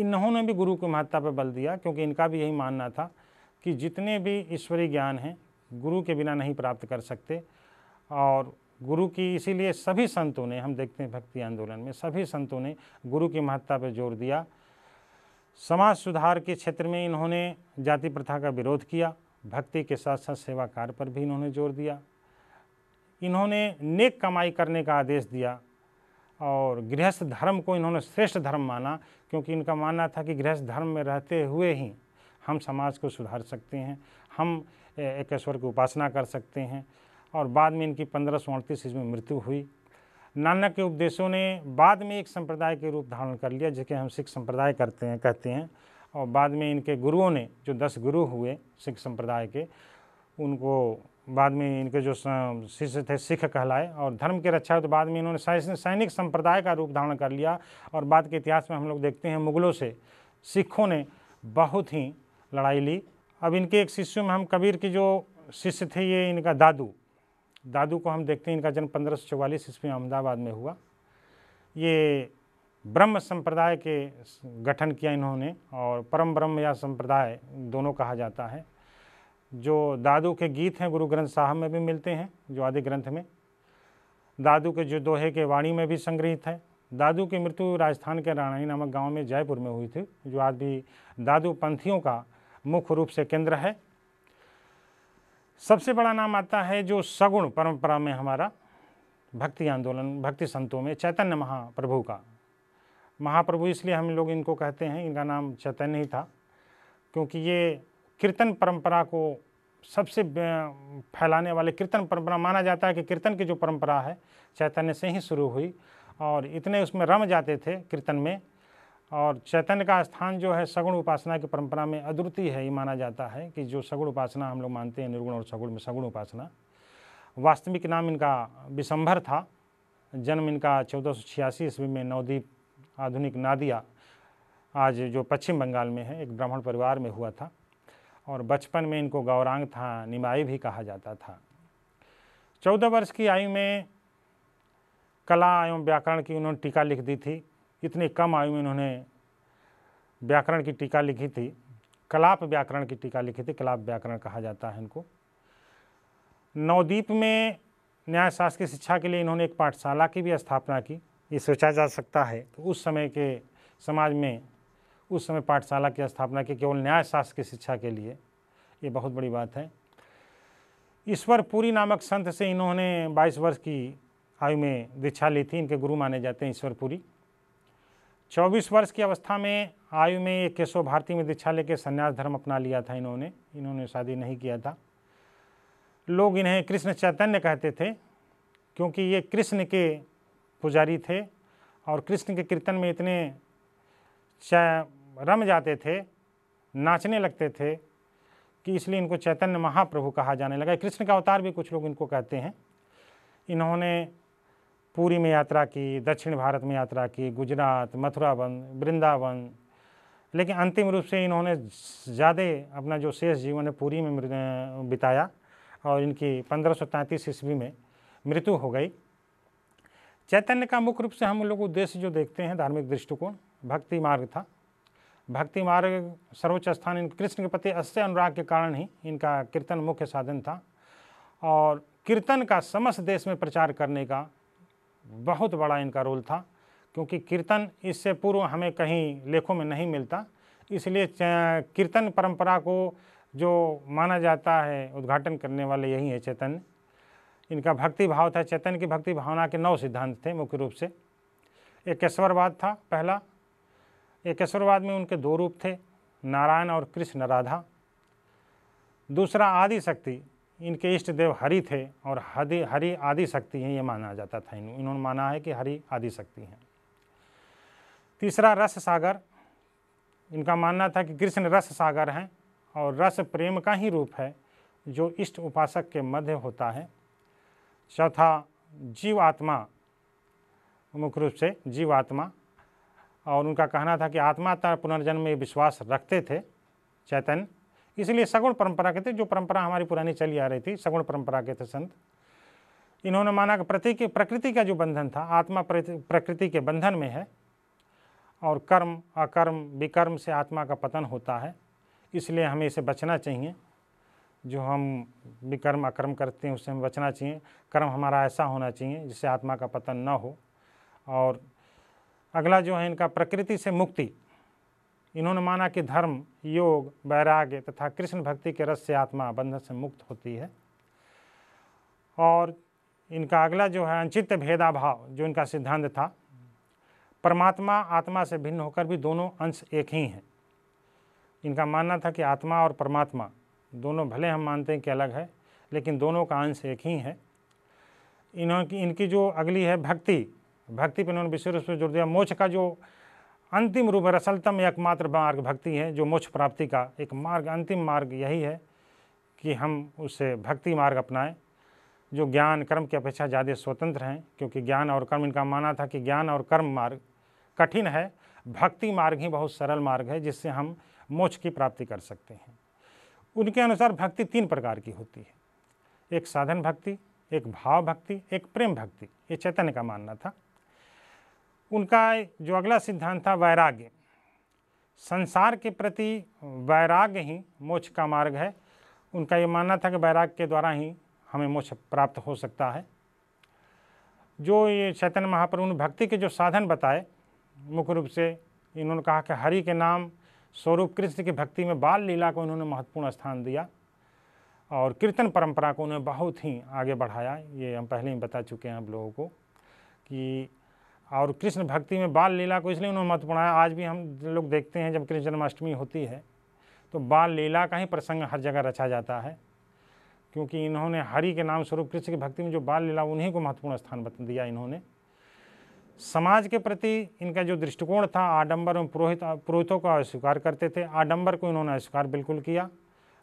इन्होंने भी गुरु की महत्ता पर बल दिया क्योंकि इनका भी यही मानना था कि जितने भी ईश्वरीय ज्ञान हैं गुरु के बिना नहीं प्राप्त कर सकते और गुरु की इसीलिए सभी संतों ने हम देखते हैं भक्ति आंदोलन में सभी संतों ने गुरु की महत्ता पर जोर दिया समाज सुधार के क्षेत्र में इन्होंने जाति प्रथा का विरोध किया भक्ति के साथ साथ सेवा कार्य पर भी इन्होंने जोर दिया इन्होंने नेक कमाई करने का आदेश दिया और गृहस्थ धर्म को इन्होंने श्रेष्ठ धर्म माना क्योंकि इनका मानना था कि गृहस्थ धर्म में रहते हुए ही हम समाज को सुधार सकते हैं हम एकेश्वर की उपासना कर सकते हैं और बाद में इनकी पंद्रह सौ अड़तीस ईस्वी में मृत्यु हुई नानक के उपदेशों ने बाद में एक संप्रदाय के रूप धारण कर लिया जिसे हम सिख संप्रदाय करते हैं कहते हैं और बाद में इनके गुरुओं ने जो दस गुरु हुए सिख संप्रदाय के उनको बाद में इनके जो शिष्य थे सिख कहलाए और धर्म की रक्षा तो बाद में इन्होंने सैनिक संप्रदाय का रूप धारण कर लिया और बाद के इतिहास में हम लोग देखते हैं मुगलों से सिखों ने बहुत ही लड़ाई ली अब इनके एक शिष्य में हम कबीर की जो शिष्य थे ये इनका दादू दादू को हम देखते हैं इनका जन्म पंद्रह सौ चौवालीस ईस्वी अहमदाबाद में हुआ ये ब्रह्म संप्रदाय के गठन किया इन्होंने और परम ब्रह्म या संप्रदाय दोनों कहा जाता है जो दादू के गीत हैं गुरु ग्रंथ साहब में भी मिलते हैं जो आदि ग्रंथ में दादू के जो दोहे के वाणी में भी संग्रहित है दादू की मृत्यु राजस्थान के राणाई नामक गांव में जयपुर में हुई थी जो आज भी दादू पंथियों का मुख्य रूप से केंद्र है सबसे बड़ा नाम आता है जो सगुण परंपरा में हमारा भक्ति आंदोलन भक्ति संतों में चैतन्य महाप्रभु का महाप्रभु इसलिए हम लोग इनको कहते हैं इनका नाम चैतन्य ही था क्योंकि ये कीर्तन परंपरा को सबसे फैलाने वाले कीर्तन परंपरा माना जाता है कि कीर्तन की जो परंपरा है चैतन्य से ही शुरू हुई और इतने उसमें रम जाते थे कीर्तन में और चैतन्य का स्थान जो है सगुण उपासना की परंपरा में अद्वितीय है ये माना जाता है कि जो सगुण उपासना हम लोग मानते हैं निर्गुण और सगुण में सगुण उपासना वास्तविक नाम इनका विशंभर था जन्म इनका चौदह सौ छियासी ईस्वी में नवदीप आधुनिक नादिया आज जो पश्चिम बंगाल में है एक ब्राह्मण परिवार में हुआ था और बचपन में इनको गौरांग था निमाई भी कहा जाता था चौदह वर्ष की आयु में कला एवं व्याकरण की उन्होंने टीका लिख दी थी इतने कम आयु में उन्होंने व्याकरण की टीका लिखी थी कलाप व्याकरण की टीका लिखी थी कलाप व्याकरण कहा जाता है इनको नवदीप में न्यायशास्त्र की शिक्षा के लिए इन्होंने एक पाठशाला की भी स्थापना की ये सोचा जा सकता है तो उस समय के समाज में उस समय पाठशाला की स्थापना की केवल न्याय शास्त्र की शिक्षा के लिए ये बहुत बड़ी बात है ईश्वर नामक संत से इन्होंने 22 वर्ष की आयु में दीक्षा ली थी इनके गुरु माने जाते हैं ईश्वरपुरी 24 वर्ष की अवस्था में आयु में ये केशव भारती में दीक्षा लेकर संन्यास धर्म अपना लिया था इन्होंने इन्होंने शादी नहीं किया था लोग इन्हें कृष्ण चैतन्य कहते थे क्योंकि ये कृष्ण के पुजारी थे और कृष्ण के कीर्तन में इतने रम जाते थे नाचने लगते थे कि इसलिए इनको चैतन्य महाप्रभु कहा जाने लगा कृष्ण का अवतार भी कुछ लोग इनको कहते हैं इन्होंने पूरी में यात्रा की दक्षिण भारत में यात्रा की गुजरात मथुरावन वृंदावन लेकिन अंतिम रूप से इन्होंने ज़्यादा अपना जो शेष जीवन है पूरी में बिताया और इनकी पंद्रह सौ ईस्वी में मृत्यु हो गई चैतन्य का मुख्य रूप से हम लोग उद्देश्य जो देखते हैं धार्मिक दृष्टिकोण भक्ति मार्ग था भक्ति मार्ग सर्वोच्च स्थान इन कृष्ण के प्रति अस्य अनुराग के कारण ही इनका कीर्तन मुख्य साधन था और कीर्तन का समस्त देश में प्रचार करने का बहुत बड़ा इनका रोल था क्योंकि कीर्तन इससे पूर्व हमें कहीं लेखों में नहीं मिलता इसलिए कीर्तन परंपरा को जो माना जाता है उद्घाटन करने वाले यही है चैतन्य इनका भक्ति भाव था चैतन्य की भक्ति भावना के नौ सिद्धांत थे मुख्य रूप से एकेश्वरवाद था पहला एकेश्वरवाद में उनके दो रूप थे नारायण और कृष्ण राधा दूसरा आदि शक्ति इनके इष्ट देव हरि थे और हरि हरि आदि शक्ति हैं ये माना जाता था इन, इन्होंने माना है कि हरि आदि शक्ति हैं तीसरा रस सागर इनका मानना था कि कृष्ण रस सागर हैं और रस प्रेम का ही रूप है जो इष्ट उपासक के मध्य होता है चौथा जीव आत्मा मुख्य रूप से जीव आत्मा और उनका कहना था कि आत्माता पुनर्जन्म में विश्वास रखते थे चैतन्य इसलिए सगुण परंपरा के थे जो परंपरा हमारी पुरानी चली आ रही थी सगुण परंपरा के थे संत इन्होंने माना कि प्रति के प्रकृति का जो बंधन था आत्मा प्रकृति के बंधन में है और कर्म अकर्म विकर्म से आत्मा का पतन होता है इसलिए हमें इसे बचना चाहिए जो हम विकर्म अकर्म करते हैं उससे हमें बचना चाहिए कर्म हमारा ऐसा होना चाहिए जिससे आत्मा का पतन ना हो और अगला जो है इनका प्रकृति से मुक्ति इन्होंने माना कि धर्म योग वैराग्य तथा कृष्ण भक्ति के रस से आत्मा बंधन से मुक्त होती है और इनका अगला जो है अनचित भेदाभाव जो इनका सिद्धांत था परमात्मा आत्मा से भिन्न होकर भी दोनों अंश एक ही हैं इनका मानना था कि आत्मा और परमात्मा दोनों भले हम मानते हैं कि अलग है लेकिन दोनों का अंश एक ही है इन्हों की इनकी जो अगली है भक्ति भक्ति पर इन्होंने विशेष रूप से जोड़ दिया मोक्ष का जो अंतिम रूप है रसलतम एकमात्र मार्ग भक्ति है जो मोक्ष प्राप्ति का एक मार्ग अंतिम मार्ग यही है कि हम उसे भक्ति मार्ग अपनाएं जो ज्ञान कर्म की अपेक्षा ज़्यादा स्वतंत्र हैं क्योंकि ज्ञान और कर्म इनका माना था कि ज्ञान और कर्म मार्ग कठिन है भक्ति मार्ग ही बहुत सरल मार्ग है जिससे हम मोक्ष की प्राप्ति कर सकते हैं उनके अनुसार भक्ति तीन प्रकार की होती है एक साधन भक्ति एक भाव भक्ति एक प्रेम भक्ति ये चैतन्य का मानना था उनका जो अगला सिद्धांत था वैराग्य संसार के प्रति वैराग्य ही मोक्ष का मार्ग है उनका ये मानना था कि वैराग्य के द्वारा ही हमें मोक्ष प्राप्त हो सकता है जो ये चैतन्य महाप्रभु ने भक्ति के जो साधन बताए मुख्य रूप से इन्होंने कहा कि हरि के नाम स्वरूप कृष्ण की भक्ति में बाल लीला को उन्होंने महत्वपूर्ण स्थान दिया और कीर्तन परंपरा को उन्हें बहुत ही आगे बढ़ाया ये हम पहले ही बता चुके हैं आप लोगों को कि और कृष्ण भक्ति में बाल लीला को इसलिए उन्होंने महत्वपूर्ण आया आज भी हम लोग देखते हैं जब कृष्ण जन्माष्टमी होती है तो बाल लीला का ही प्रसंग हर जगह रचा जाता है क्योंकि इन्होंने हरि के नाम स्वरूप कृष्ण की भक्ति में जो बाल लीला उन्हीं को महत्वपूर्ण स्थान दिया इन्होंने समाज के प्रति इनका जो दृष्टिकोण था आडंबर और पुरोहित पुरोहितों को अस्वीकार करते थे आडंबर को इन्होंने अस्वीकार बिल्कुल किया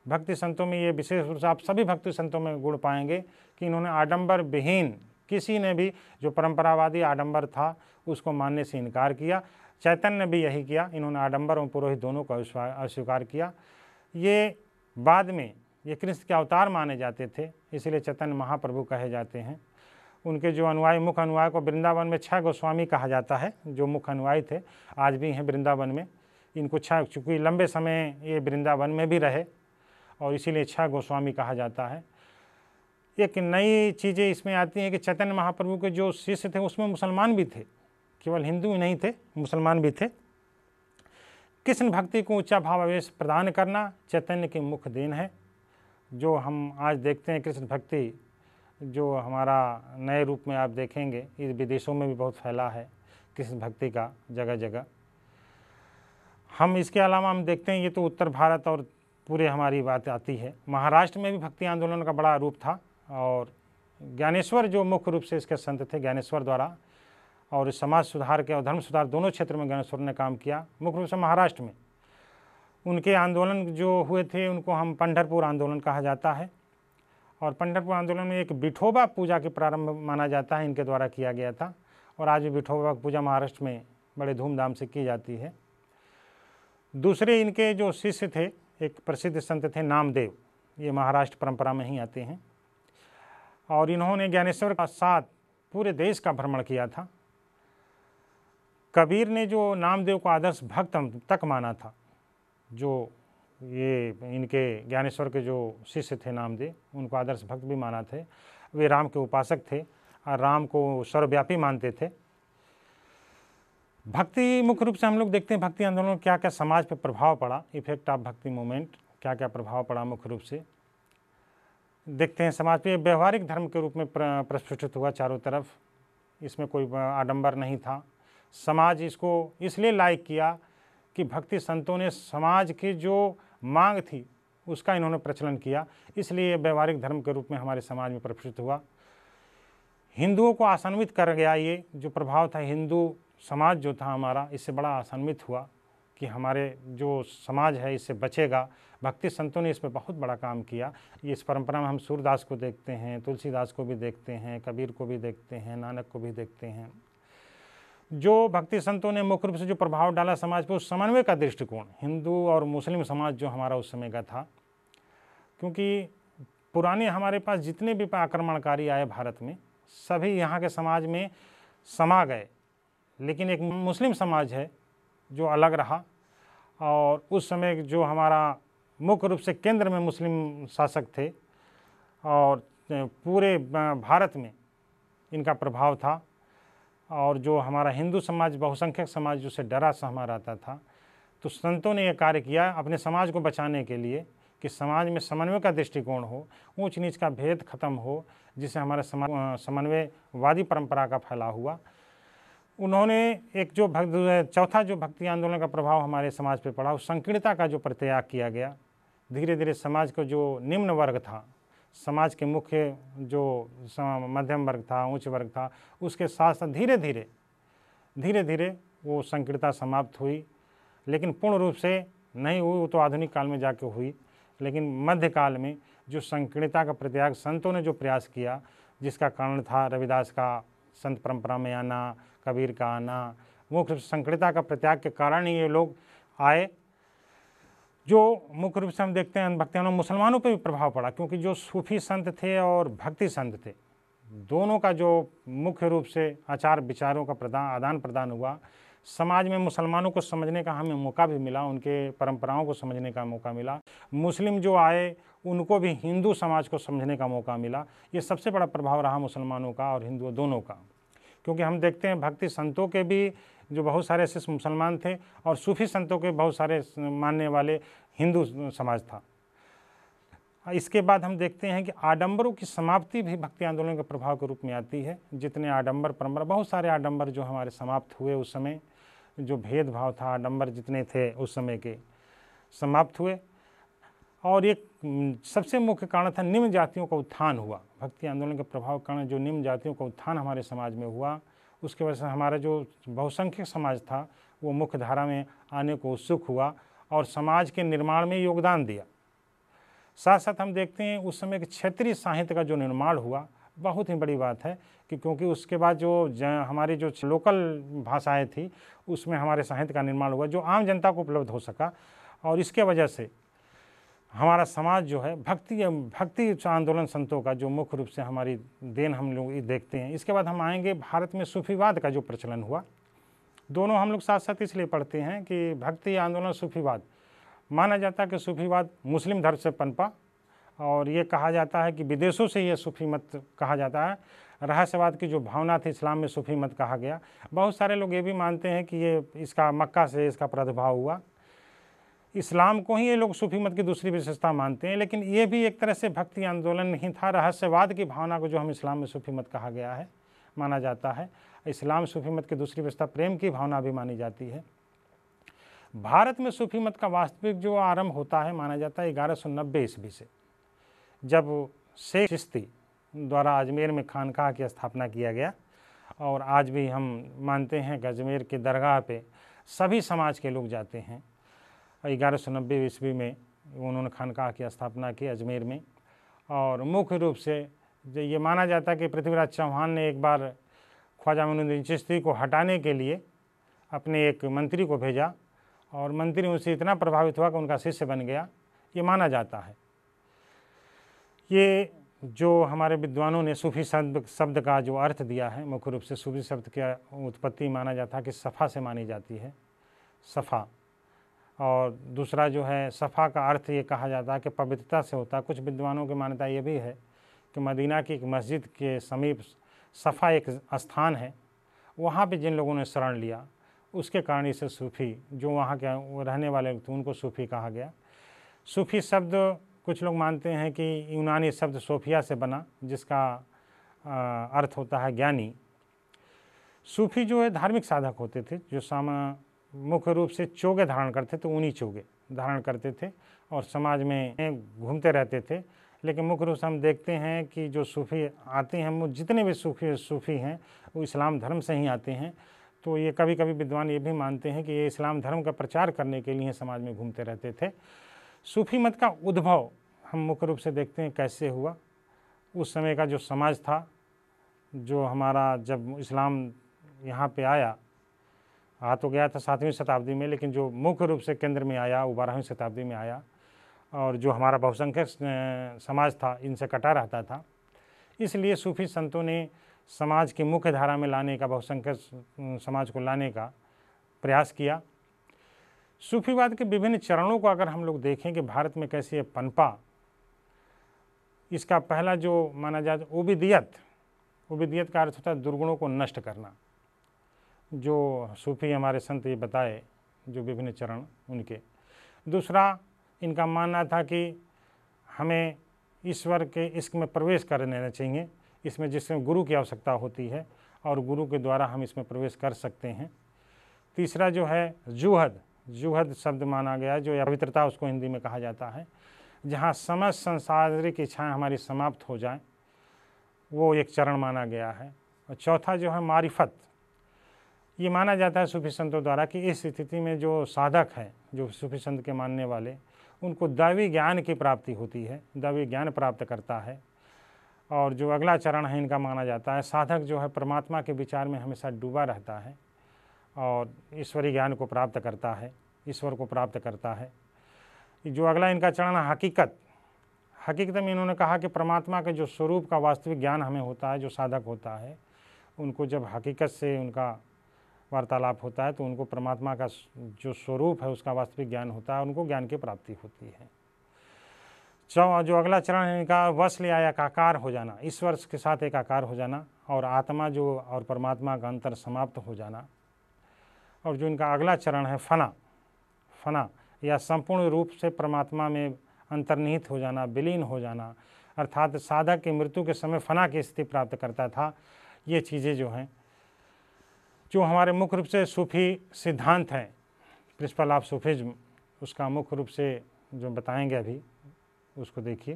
भक्ति संतों में ये विशेष रूप से आप सभी भक्ति संतों में गुण पाएंगे कि इन्होंने आडंबर विहीन किसी ने भी जो परंपरावादी आडंबर था उसको मानने से इनकार किया चैतन्य ने भी यही किया इन्होंने आडंबर और पुरोहित दोनों का अस्वीकार किया ये बाद में ये कृष्ण के अवतार माने जाते थे इसलिए चैतन्य महाप्रभु कहे जाते हैं उनके जो अनुयायी मुख्य अनुवाय को वृंदावन में छह गोस्वामी कहा जाता है जो मुख्य अनुयायी थे आज भी हैं वृंदावन में इनको छह चूँकि लंबे समय ये वृंदावन में भी रहे और इसीलिए छः गोस्वामी कहा जाता है एक नई चीज़ें इसमें आती हैं कि चैतन्य महाप्रभु के जो शिष्य थे उसमें मुसलमान भी थे केवल हिंदू ही नहीं थे मुसलमान भी थे कृष्ण भक्ति को ऊंचा भावावेश प्रदान करना चैतन्य के मुख्य देन है जो हम आज देखते हैं कृष्ण भक्ति जो हमारा नए रूप में आप देखेंगे ये विदेशों में भी बहुत फैला है कृष्ण भक्ति का जगह जगह हम इसके अलावा हम देखते हैं ये तो उत्तर भारत और पूरे हमारी बात आती है महाराष्ट्र में भी भक्ति आंदोलन का बड़ा रूप था और ज्ञानेश्वर जो मुख्य रूप से इसके संत थे ज्ञानेश्वर द्वारा और समाज सुधार के और धर्म सुधार दोनों क्षेत्र में ज्ञानेश्वर ने काम किया मुख्य रूप से महाराष्ट्र में उनके आंदोलन जो हुए थे उनको हम पंडरपुर आंदोलन कहा जाता है और पंडरपुर आंदोलन में एक बिठोबा पूजा के प्रारंभ माना जाता है इनके द्वारा किया गया था और आज भी बिठोबा पूजा महाराष्ट्र में बड़े धूमधाम से की जाती है दूसरे इनके जो शिष्य थे एक प्रसिद्ध संत थे नामदेव ये महाराष्ट्र परंपरा में ही आते हैं और इन्होंने ज्ञानेश्वर का साथ पूरे देश का भ्रमण किया था कबीर ने जो नामदेव को आदर्श भक्त तक माना था जो ये इनके ज्ञानेश्वर के जो शिष्य थे नामदेव उनको आदर्श भक्त भी माना थे वे राम के उपासक थे और राम को सर्वव्यापी मानते थे भक्ति मुख्य रूप से हम लोग देखते हैं भक्ति आंदोलन क्या क्या समाज पर प्रभाव पड़ा इफेक्ट ऑफ भक्ति मूवमेंट क्या क्या प्रभाव पड़ा मुख्य रूप से देखते हैं समाज पर व्यवहारिक धर्म के रूप में प्रस्फुटित हुआ चारों तरफ इसमें कोई आडंबर नहीं था समाज इसको इसलिए लाइक किया कि भक्ति संतों ने समाज के जो मांग थी उसका इन्होंने प्रचलन किया इसलिए व्यवहारिक धर्म के रूप में हमारे समाज में प्रफुल्लित हुआ हिंदुओं को आसान्वित कर गया ये जो प्रभाव था हिंदू समाज जो था हमारा इससे बड़ा आसान्वित हुआ कि हमारे जो समाज है इससे बचेगा भक्ति संतों ने इस पर बहुत बड़ा काम किया इस परंपरा में हम सूरदास को देखते हैं तुलसीदास को भी देखते हैं कबीर को भी देखते हैं नानक को भी देखते हैं जो भक्ति संतों ने मुख्य रूप से जो प्रभाव डाला समाज पर उस समन्वय का दृष्टिकोण हिंदू और मुस्लिम समाज जो हमारा उस समय का था क्योंकि पुराने हमारे पास जितने भी आक्रमणकारी आए भारत में सभी यहाँ के समाज में समा गए लेकिन एक मुस्लिम समाज है जो अलग रहा और उस समय जो हमारा मुख्य रूप से केंद्र में मुस्लिम शासक थे और पूरे भारत में इनका प्रभाव था और जो हमारा हिंदू समाज बहुसंख्यक समाज जो से डरा सहमा रहता था तो संतों ने यह कार्य किया अपने समाज को बचाने के लिए कि समाज में समन्वय का दृष्टिकोण हो ऊंच नीच का भेद खत्म हो जिससे हमारे समन्वयवादी परंपरा का फैला हुआ उन्होंने एक जो भक्त चौथा जो भक्ति आंदोलन का प्रभाव हमारे समाज पर पड़ा उस संकीर्णता का जो प्रत्याग किया गया धीरे धीरे समाज का जो निम्न वर्ग था समाज के मुख्य जो मध्यम वर्ग था उच्च वर्ग था उसके साथ साथ धीरे धीरे धीरे धीरे वो संकीर्णता समाप्त हुई लेकिन पूर्ण रूप से नहीं हुई वो तो आधुनिक काल में जाके हुई लेकिन मध्यकाल में जो संकीर्णता का प्रत्याग संतों ने जो प्रयास किया जिसका कारण था रविदास का संत परंपरा में आना कबीर का आना मुख्य संकीर्णता का प्रत्याग के कारण ही ये लोग आए जो मुख्य रूप से हम देखते हैं भक्तियानों मुसलमानों पर भी प्रभाव पड़ा क्योंकि जो सूफी संत थे और भक्ति संत थे दोनों का जो मुख्य रूप से आचार विचारों का प्रदान आदान प्रदान हुआ समाज में मुसलमानों को समझने का हमें मौका भी मिला उनके परंपराओं को समझने का मौका मिला मुस्लिम जो आए उनको भी हिंदू समाज को समझने का मौका मिला ये सबसे बड़ा प्रभाव रहा मुसलमानों का और हिंदुओं दोनों का क्योंकि हम देखते हैं भक्ति संतों के भी जो बहुत सारे ऐसे मुसलमान थे और सूफी संतों के बहुत सारे मानने वाले हिंदू समाज था हाँ, इसके बाद हम देखते हैं कि आडंबरों की समाप्ति भी भक्ति आंदोलन के प्रभाव के रूप में आती है जितने आडंबर परंपरा बहुत सारे आडंबर जो हमारे समाप्त हुए उस समय जो भेदभाव था आडंबर जितने थे उस समय के समाप्त हुए और एक सबसे मुख्य कारण था निम्न जातियों का उत्थान हुआ भक्ति आंदोलन के प्रभाव के कारण जो निम्न जातियों का उत्थान हमारे समाज में हुआ उसके वजह से हमारा जो बहुसंख्यक समाज था वो मुख्य धारा में आने को उत्सुक हुआ और समाज के निर्माण में योगदान दिया साथ साथ हम देखते हैं उस समय के क्षेत्रीय साहित्य का जो निर्माण हुआ बहुत ही बड़ी बात है कि क्योंकि उसके बाद जो हमारी जो लोकल भाषाएं थी उसमें हमारे साहित्य का निर्माण हुआ जो आम जनता को उपलब्ध हो सका और इसके वजह से हमारा समाज जो है भक्ति भक्ति आंदोलन संतों का जो मुख्य रूप से हमारी देन हम लोग देखते हैं इसके बाद हम आएंगे भारत में सूफीवाद का जो प्रचलन हुआ दोनों हम लोग साथ साथ इसलिए पढ़ते हैं कि भक्ति आंदोलन सूफीवाद माना जाता है कि सूफीवाद मुस्लिम धर्म से पनपा और ये कहा जाता है कि विदेशों से ये सूफी मत कहा जाता है रहस्यवाद की जो भावना थी इस्लाम में सूफी मत कहा गया बहुत सारे लोग ये भी मानते हैं कि ये इसका मक्का से इसका प्रादुर्भाव हुआ इस्लाम को ही ये लोग सूफी मत की दूसरी विशेषता मानते हैं लेकिन ये भी एक तरह से भक्ति आंदोलन नहीं था रहस्यवाद की भावना को जो हम इस्लाम में सूफी मत कहा गया है माना जाता है इस्लाम सूफी मत की दूसरी व्यवस्था प्रेम की भावना भी मानी जाती है भारत में सूफी मत का वास्तविक जो आरंभ होता है माना जाता है ग्यारह सौ नब्बे ईस्वी से जब शेख चिश्ती द्वारा अजमेर में खानकाह की स्थापना किया गया और आज भी हम मानते हैं कि अजमेर के दरगाह पे सभी समाज के लोग जाते हैं ग्यारह सौ नब्बे ईस्वी में उन्होंने खानकाह की स्थापना की अजमेर में और मुख्य रूप से ये माना जाता है कि पृथ्वीराज चौहान ने एक बार ख्वाजा मनुद्दीन चिश्ती को हटाने के लिए अपने एक मंत्री को भेजा और मंत्री उनसे इतना प्रभावित हुआ कि उनका शिष्य बन गया ये माना जाता है ये जो हमारे विद्वानों ने सूफी शब्द शब्द का जो अर्थ दिया है मुख्य रूप से सूफी शब्द की उत्पत्ति माना जाता है कि सफ़ा से मानी जाती है सफ़ा और दूसरा जो है सफ़ा का अर्थ ये कहा जाता है कि पवित्रता से होता है कुछ विद्वानों की मान्यता ये भी है कि मदीना की एक मस्जिद के समीप सफ़ा एक स्थान है वहाँ पे जिन लोगों ने शरण लिया उसके कारण इसे सूफ़ी जो वहाँ के रहने वाले थे उनको सूफ़ी कहा गया सूफ़ी शब्द कुछ लोग मानते हैं कि यूनानी शब्द सोफिया से बना जिसका अर्थ होता है ज्ञानी सूफ़ी जो है धार्मिक साधक होते थे जो सामा मुख्य रूप से चोगे धारण करते थे तो उन्हीं चोगे धारण करते थे और समाज में घूमते रहते थे लेकिन मुख्य रूप से हम देखते हैं कि जो सूफ़ी आते हैं वो जितने भी सूफ़ी सूफ़ी हैं वो इस्लाम धर्म से ही आते हैं तो ये कभी कभी विद्वान ये भी मानते हैं कि ये इस्लाम धर्म का प्रचार करने के लिए समाज में घूमते रहते थे सूफ़ी मत का उद्भव हम मुख्य रूप से देखते हैं कैसे हुआ उस समय का जो समाज था जो हमारा जब इस्लाम यहाँ पे आया आ तो गया था सातवीं शताब्दी में लेकिन जो मुख्य रूप से केंद्र में आया वो बारहवीं शताब्दी में आया और जो हमारा बहुसंख्यक समाज था इनसे कटा रहता था इसलिए सूफी संतों ने समाज की मुख्य धारा में लाने का बहुसंख्यक समाज को लाने का प्रयास किया सूफीवाद के विभिन्न चरणों को अगर हम लोग देखें कि भारत में कैसे ये पनपा इसका पहला जो माना है उबिदियत तो उबिदियत का अर्थ होता है दुर्गुणों को नष्ट करना जो सूफी हमारे संत ये बताए जो विभिन्न चरण उनके दूसरा इनका मानना था कि हमें ईश्वर के इश्क में प्रवेश कर लेना चाहिए इसमें जिसमें गुरु की आवश्यकता होती है और गुरु के द्वारा हम इसमें प्रवेश कर सकते हैं तीसरा जो है जूहद जूहद शब्द माना गया जो पवित्रता उसको हिंदी में कहा जाता है जहाँ समस्त संसारिक इच्छाएँ हमारी समाप्त हो जाएँ वो एक चरण माना गया है और चौथा जो है मारिफत ये माना जाता है सूफी संतों द्वारा कि इस स्थिति में जो साधक हैं जो सूफी संत के मानने वाले उनको दैवी ज्ञान की प्राप्ति होती है दैवी ज्ञान प्राप्त करता है और जो अगला चरण है इनका माना जाता है साधक जो है परमात्मा के विचार में हमेशा डूबा रहता है और ईश्वरी ज्ञान को प्राप्त करता है ईश्वर को प्राप्त करता है जो अगला इनका चरण है हकीकत हकीकत में इन्होंने कहा कि परमात्मा के जो स्वरूप का वास्तविक ज्ञान हमें होता है जो साधक होता है उनको जब हकीकत से उनका वार्तालाप होता है तो उनको परमात्मा का जो स्वरूप है उसका वास्तविक ज्ञान होता है उनको ज्ञान की प्राप्ति होती है चौ जो अगला चरण है इनका वश आया एकाकार हो जाना इस वर्ष के साथ एकाकार हो जाना और आत्मा जो और परमात्मा का अंतर समाप्त हो जाना और जो इनका अगला चरण है फना फना या संपूर्ण रूप से परमात्मा में अंतर्निहित हो जाना विलीन हो जाना अर्थात साधक की मृत्यु के समय फना की स्थिति प्राप्त करता था ये चीज़ें जो हैं जो हमारे मुख्य रूप से सूफ़ी सिद्धांत हैं प्रिंसिपल ऑफ सूफिज्म उसका मुख्य रूप से जो बताएंगे अभी उसको देखिए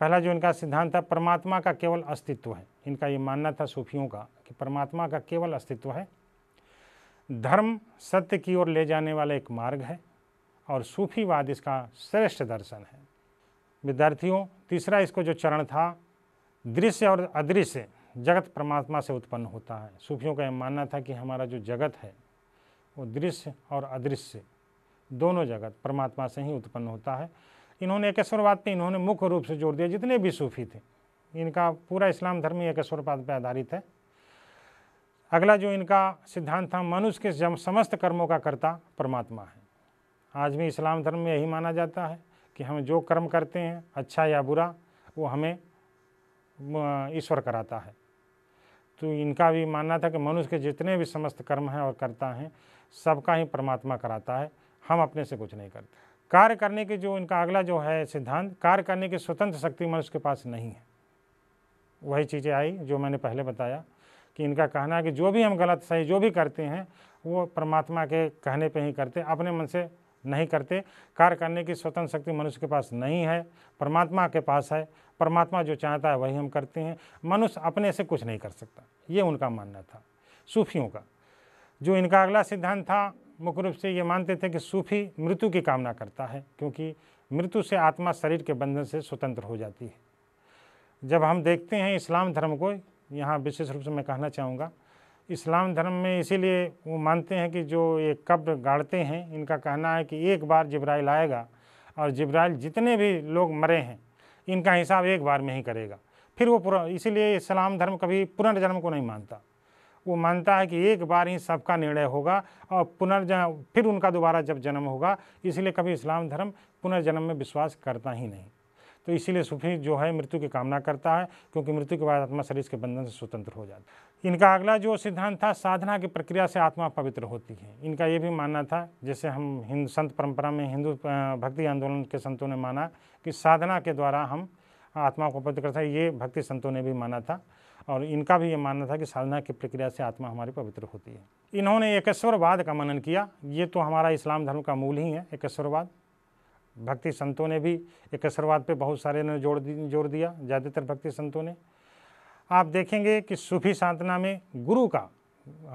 पहला जो इनका सिद्धांत था परमात्मा का केवल अस्तित्व है इनका ये मानना था सूफियों का कि परमात्मा का केवल अस्तित्व है धर्म सत्य की ओर ले जाने वाला एक मार्ग है और सूफीवाद इसका श्रेष्ठ दर्शन है विद्यार्थियों तीसरा इसको जो चरण था दृश्य और अदृश्य जगत परमात्मा से उत्पन्न होता है सूफियों का यह मानना था कि हमारा जो जगत है वो दृश्य और अदृश्य दोनों जगत परमात्मा से ही उत्पन्न होता है इन्होंने एकेश्वरवाद पे इन्होंने मुख्य रूप से जोर दिया जितने भी सूफी थे इनका पूरा इस्लाम धर्म ही एकेश्वरवाद पर आधारित है अगला जो इनका सिद्धांत था मनुष्य के समस्त कर्मों का कर्ता परमात्मा है आज भी इस्लाम धर्म में यही माना जाता है कि हम जो कर्म करते हैं अच्छा या बुरा वो हमें ईश्वर कराता है तो इनका भी मानना था कि मनुष्य के जितने भी समस्त कर्म हैं और करता हैं सबका ही परमात्मा कराता है हम अपने से कुछ नहीं करते कार्य करने की जो इनका अगला जो है सिद्धांत कार्य करने की स्वतंत्र शक्ति मनुष्य के पास नहीं है वही चीज़ें आई जो मैंने पहले बताया कि इनका कहना है कि जो भी हम गलत सही जो भी करते हैं वो परमात्मा के कहने पे ही करते अपने मन से नहीं करते कार्य करने की स्वतंत्र शक्ति मनुष्य के पास नहीं है परमात्मा के पास है परमात्मा जो चाहता है वही हम करते हैं मनुष्य अपने से कुछ नहीं कर सकता ये उनका मानना था सूफियों का जो इनका अगला सिद्धांत था मुख्य रूप से ये मानते थे कि सूफी मृत्यु की कामना करता है क्योंकि मृत्यु से आत्मा शरीर के बंधन से स्वतंत्र हो जाती है जब हम देखते हैं इस्लाम धर्म को यहाँ विशेष रूप से मैं कहना चाहूँगा इस्लाम धर्म में इसीलिए वो मानते हैं कि जो ये कब्र गाड़ते हैं इनका कहना है कि एक बार जिब्राइल आएगा और जिब्राइल जितने भी लोग मरे हैं इनका हिसाब एक बार में ही करेगा फिर वो पूरा इसीलिए इस्लाम धर्म कभी पुनर्जन्म को नहीं मानता वो मानता है कि एक बार ही सबका निर्णय होगा और पुनर्जन्म फिर उनका दोबारा जब जन्म होगा इसलिए कभी इस्लाम धर्म पुनर्जन्म में विश्वास करता ही नहीं तो इसीलिए सूफी जो है मृत्यु की कामना करता है क्योंकि मृत्यु के बाद आत्मा शरीर के बंधन से स्वतंत्र हो जाता है इनका अगला जो सिद्धांत था साधना की प्रक्रिया से आत्मा पवित्र होती है इनका ये भी मानना था जैसे हम हिंद संत परंपरा में हिंदू भक्ति आंदोलन के संतों ने माना कि साधना के द्वारा हम आत्मा को पवित्र करते हैं ये भक्ति संतों ने भी माना था और इनका भी ये मानना था कि साधना की प्रक्रिया से आत्मा हमारी पवित्र होती है इन्होंने एकेश्वरवाद का मनन किया ये तो हमारा इस्लाम धर्म का मूल ही है एकेश्वरवाद भक्ति संतों ने भी एकेश्वरवाद पे बहुत सारे ने जोड़ जोड़ दिया ज़्यादातर भक्ति संतों ने आप देखेंगे कि सूफी साधना में गुरु का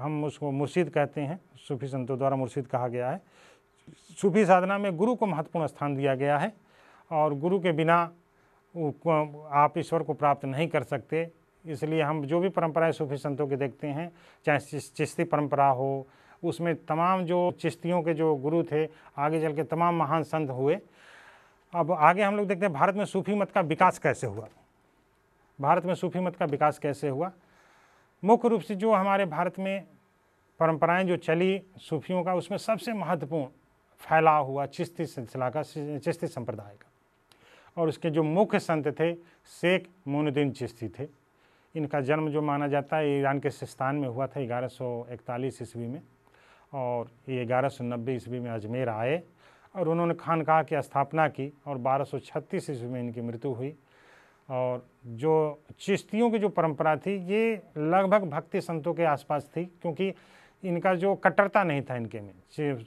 हम उसको मुर्शिद कहते हैं सूफी संतों द्वारा मुर्शिद कहा गया है सूफी साधना में गुरु को महत्वपूर्ण स्थान दिया गया है और गुरु के बिना आप ईश्वर को प्राप्त नहीं कर सकते इसलिए हम जो भी परंपराएं सूफी संतों के देखते हैं चाहे चिश्ती परंपरा हो उसमें तमाम जो चिश्तियों के जो गुरु थे आगे चल के तमाम महान संत हुए अब आगे हम लोग देखते हैं भारत में सूफी मत का विकास कैसे हुआ भारत में सूफी मत का विकास कैसे हुआ मुख्य रूप से जो हमारे भारत में परंपराएं जो चली सूफियों का उसमें सबसे महत्वपूर्ण फैलाव हुआ चिश्ती सिलसिला का चिश्ती संप्रदाय का और उसके जो मुख्य संत थे शेख मोनुद्दीन चिश्ती थे इनका जन्म जो माना जाता है ईरान के सिस्तान में हुआ था ग्यारह सौ इकतालीस ईस्वी में और ये ग्यारह सौ नब्बे ईस्वी में अजमेर आए और उन्होंने खानकाह की स्थापना की और बारह सौ छत्तीस ईस्वी में इनकी मृत्यु हुई और जो चिश्तियों की जो परंपरा थी ये लगभग भक्ति संतों के आसपास थी क्योंकि इनका जो कट्टरता नहीं था इनके में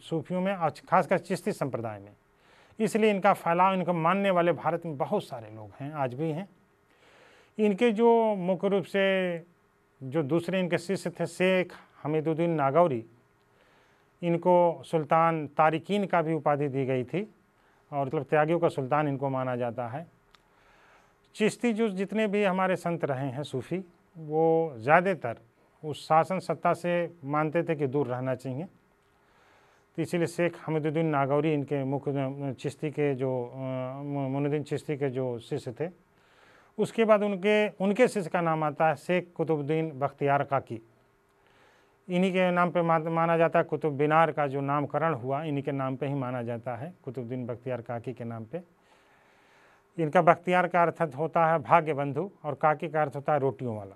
सूफियों में और खासकर चिश्ती संप्रदाय में इसलिए इनका फैलाव इनको मानने वाले भारत में बहुत सारे लोग हैं आज भी हैं इनके जो मुख्य रूप से जो दूसरे इनके शिष्य थे शेख हमीदुद्दीन नागौरी इनको सुल्तान तारिकीन का भी उपाधि दी गई थी और मतलब त्यागियों का सुल्तान इनको माना जाता है चिश्ती जो जितने भी हमारे संत रहे हैं सूफ़ी वो ज़्यादातर उस शासन सत्ता से मानते थे कि दूर रहना चाहिए तो इसीलिए शेख हमिदुद्दीन नागौरी इनके मुख्य चिश्ती के जो मुनुद्दीन चिश्ती के जो शिष्य थे उसके बाद उनके उनके शिष्य का नाम आता है शेख कुतुबुद्दीन बख्तियार काकी इन्हीं के नाम पे माना जाता है कुतुब बिनार का जो नामकरण हुआ इन्हीं के नाम पे ही माना जाता है कुतुबुद्दीन बख्तियार काकी के नाम पर इनका बख्तियार का अर्थ होता है भाग्य बंधु और काकी का अर्थ होता है रोटियों वाला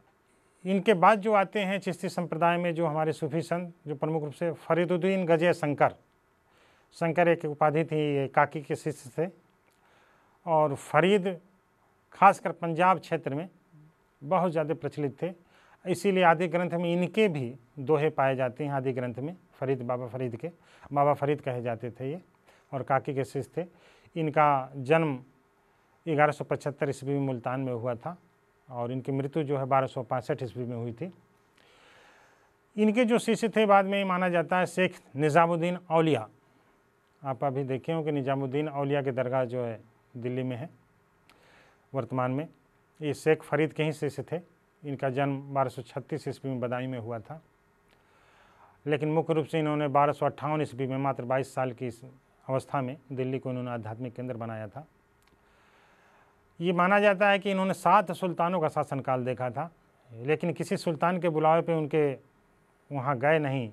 इनके बाद जो आते हैं चिश्ती संप्रदाय में जो हमारे सूफी संत जो प्रमुख रूप से फरीदुद्दीन गजय शंकर शंकर एक उपाधि थी ये काकी के शिष्य थे और फरीद खासकर पंजाब क्षेत्र में बहुत ज़्यादा प्रचलित थे इसीलिए आदि ग्रंथ में इनके भी दोहे पाए जाते हैं आदि ग्रंथ में फरीद बाबा फरीद के बाबा फरीद कहे जाते थे ये और काकी के शिष्य थे इनका जन्म ग्यारह सौ पचहत्तर ईस्वी में मुल्तान में हुआ था और इनकी मृत्यु जो है बारह सौ पैंसठ ईस्वी में हुई थी इनके जो शिष्य थे बाद में ये माना जाता है शेख निज़ामुद्दीन अलिया आप अभी देखे हो कि निज़ामुद्दीन अलिया की दरगाह जो है दिल्ली में है वर्तमान में ये शेख फरीद के ही शिष्य थे इनका जन्म छत्तीस ईस्वी में बदायूं में हुआ था लेकिन मुख्य रूप से इन्होंने बारह ईस्वी में मात्र 22 साल की अवस्था में दिल्ली को इन्होंने आध्यात्मिक केंद्र बनाया था ये माना जाता है कि इन्होंने सात सुल्तानों का शासनकाल देखा था लेकिन किसी सुल्तान के बुलावे पे उनके वहाँ गए नहीं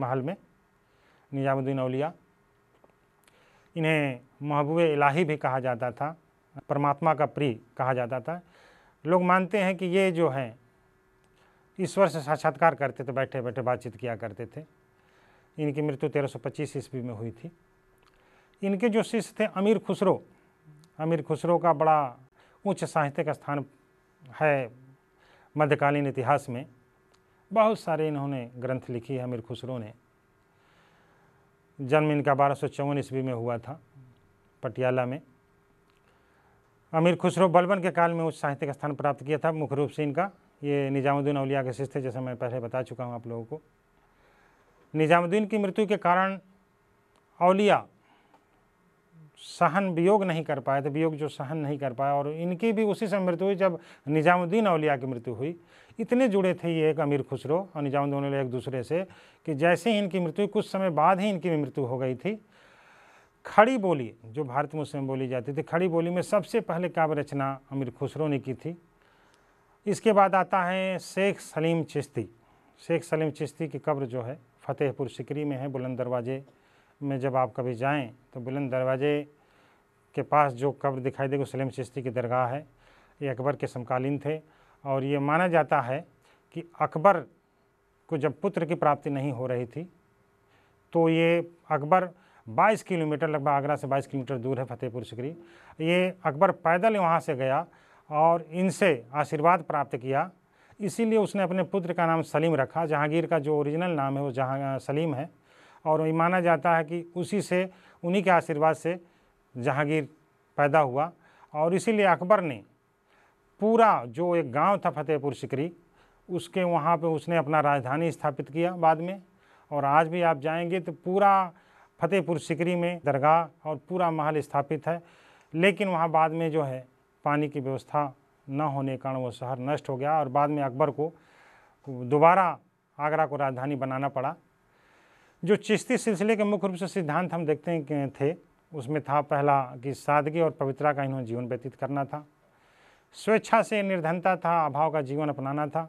महल में निजामुद्दीन अलिया इन्हें महबूब इलाही भी कहा जाता था परमात्मा का प्रिय कहा जाता था लोग मानते हैं कि ये जो हैं ईश्वर से साक्षात्कार करते थे बैठे बैठे बातचीत किया करते थे इनकी मृत्यु 1325 ईस्वी में हुई थी इनके जो शिष्य थे अमीर खुसरो अमीर खुसरो का बड़ा उच्च साहित्यिक स्थान है मध्यकालीन इतिहास में बहुत सारे इन्होंने ग्रंथ लिखे हैं अमीर खुसरो ने जन्म इनका बारह सौ चौवन ईस्वी में हुआ था पटियाला में अमीर खुसरो बलबन के काल में उच्च साहित्यिक स्थान प्राप्त किया था मुख्य रूप से इनका ये निजामुद्दीन अलिया के शिष्य थे मैं पहले बता चुका हूँ आप लोगों को निजामुद्दीन की मृत्यु के कारण अलिया सहन वियोग नहीं कर पाए थे तो वियोग जो सहन नहीं कर पाया और इनकी भी उसी समय मृत्यु हुई जब निजामुद्दीन अलिया की मृत्यु हुई इतने जुड़े थे ये एक अमीर खुसरो और निजामुद्दीन अलिया एक दूसरे से कि जैसे ही इनकी मृत्यु कुछ समय बाद ही इनकी भी मृत्यु हो गई थी खड़ी बोली जो भारत मुस्लिम बोली जाती थी खड़ी बोली में सबसे पहले काव्य रचना अमीर खुसरो ने की थी इसके बाद आता है शेख सलीम चिश्ती शेख सलीम चिश्ती की कब्र जो है फतेहपुर सिकरी में है बुलंद दरवाजे में जब आप कभी जाएं तो बुलंद दरवाजे के पास जो कब्र दिखाई देगी सलीम चिश्ती की दरगाह है ये अकबर के समकालीन थे और ये माना जाता है कि अकबर को जब पुत्र की प्राप्ति नहीं हो रही थी तो ये अकबर 22 किलोमीटर लगभग आगरा से 22 किलोमीटर दूर है फतेहपुर सिकरी ये अकबर पैदल वहाँ से गया और इनसे आशीर्वाद प्राप्त किया इसीलिए उसने अपने पुत्र का नाम सलीम रखा जहांगीर का जो ओरिजिनल नाम है वो जहाँ सलीम है और ये माना जाता है कि उसी से उन्हीं के आशीर्वाद से जहांगीर पैदा हुआ और इसीलिए अकबर ने पूरा जो एक गांव था फतेहपुर सिकरी उसके वहाँ पे उसने अपना राजधानी स्थापित किया बाद में और आज भी आप जाएंगे तो पूरा फतेहपुर सिकरी में दरगाह और पूरा महल स्थापित है लेकिन वहाँ बाद में जो है पानी की व्यवस्था न होने के कारण वो शहर नष्ट हो गया और बाद में अकबर को दोबारा आगरा को राजधानी बनाना पड़ा जो चिश्ती सिलसिले के मुख्य रूप से सिद्धांत हम देखते थे उसमें था पहला कि सादगी और पवित्रता का इन्होंने जीवन व्यतीत करना था स्वेच्छा से निर्धनता था अभाव का जीवन अपनाना था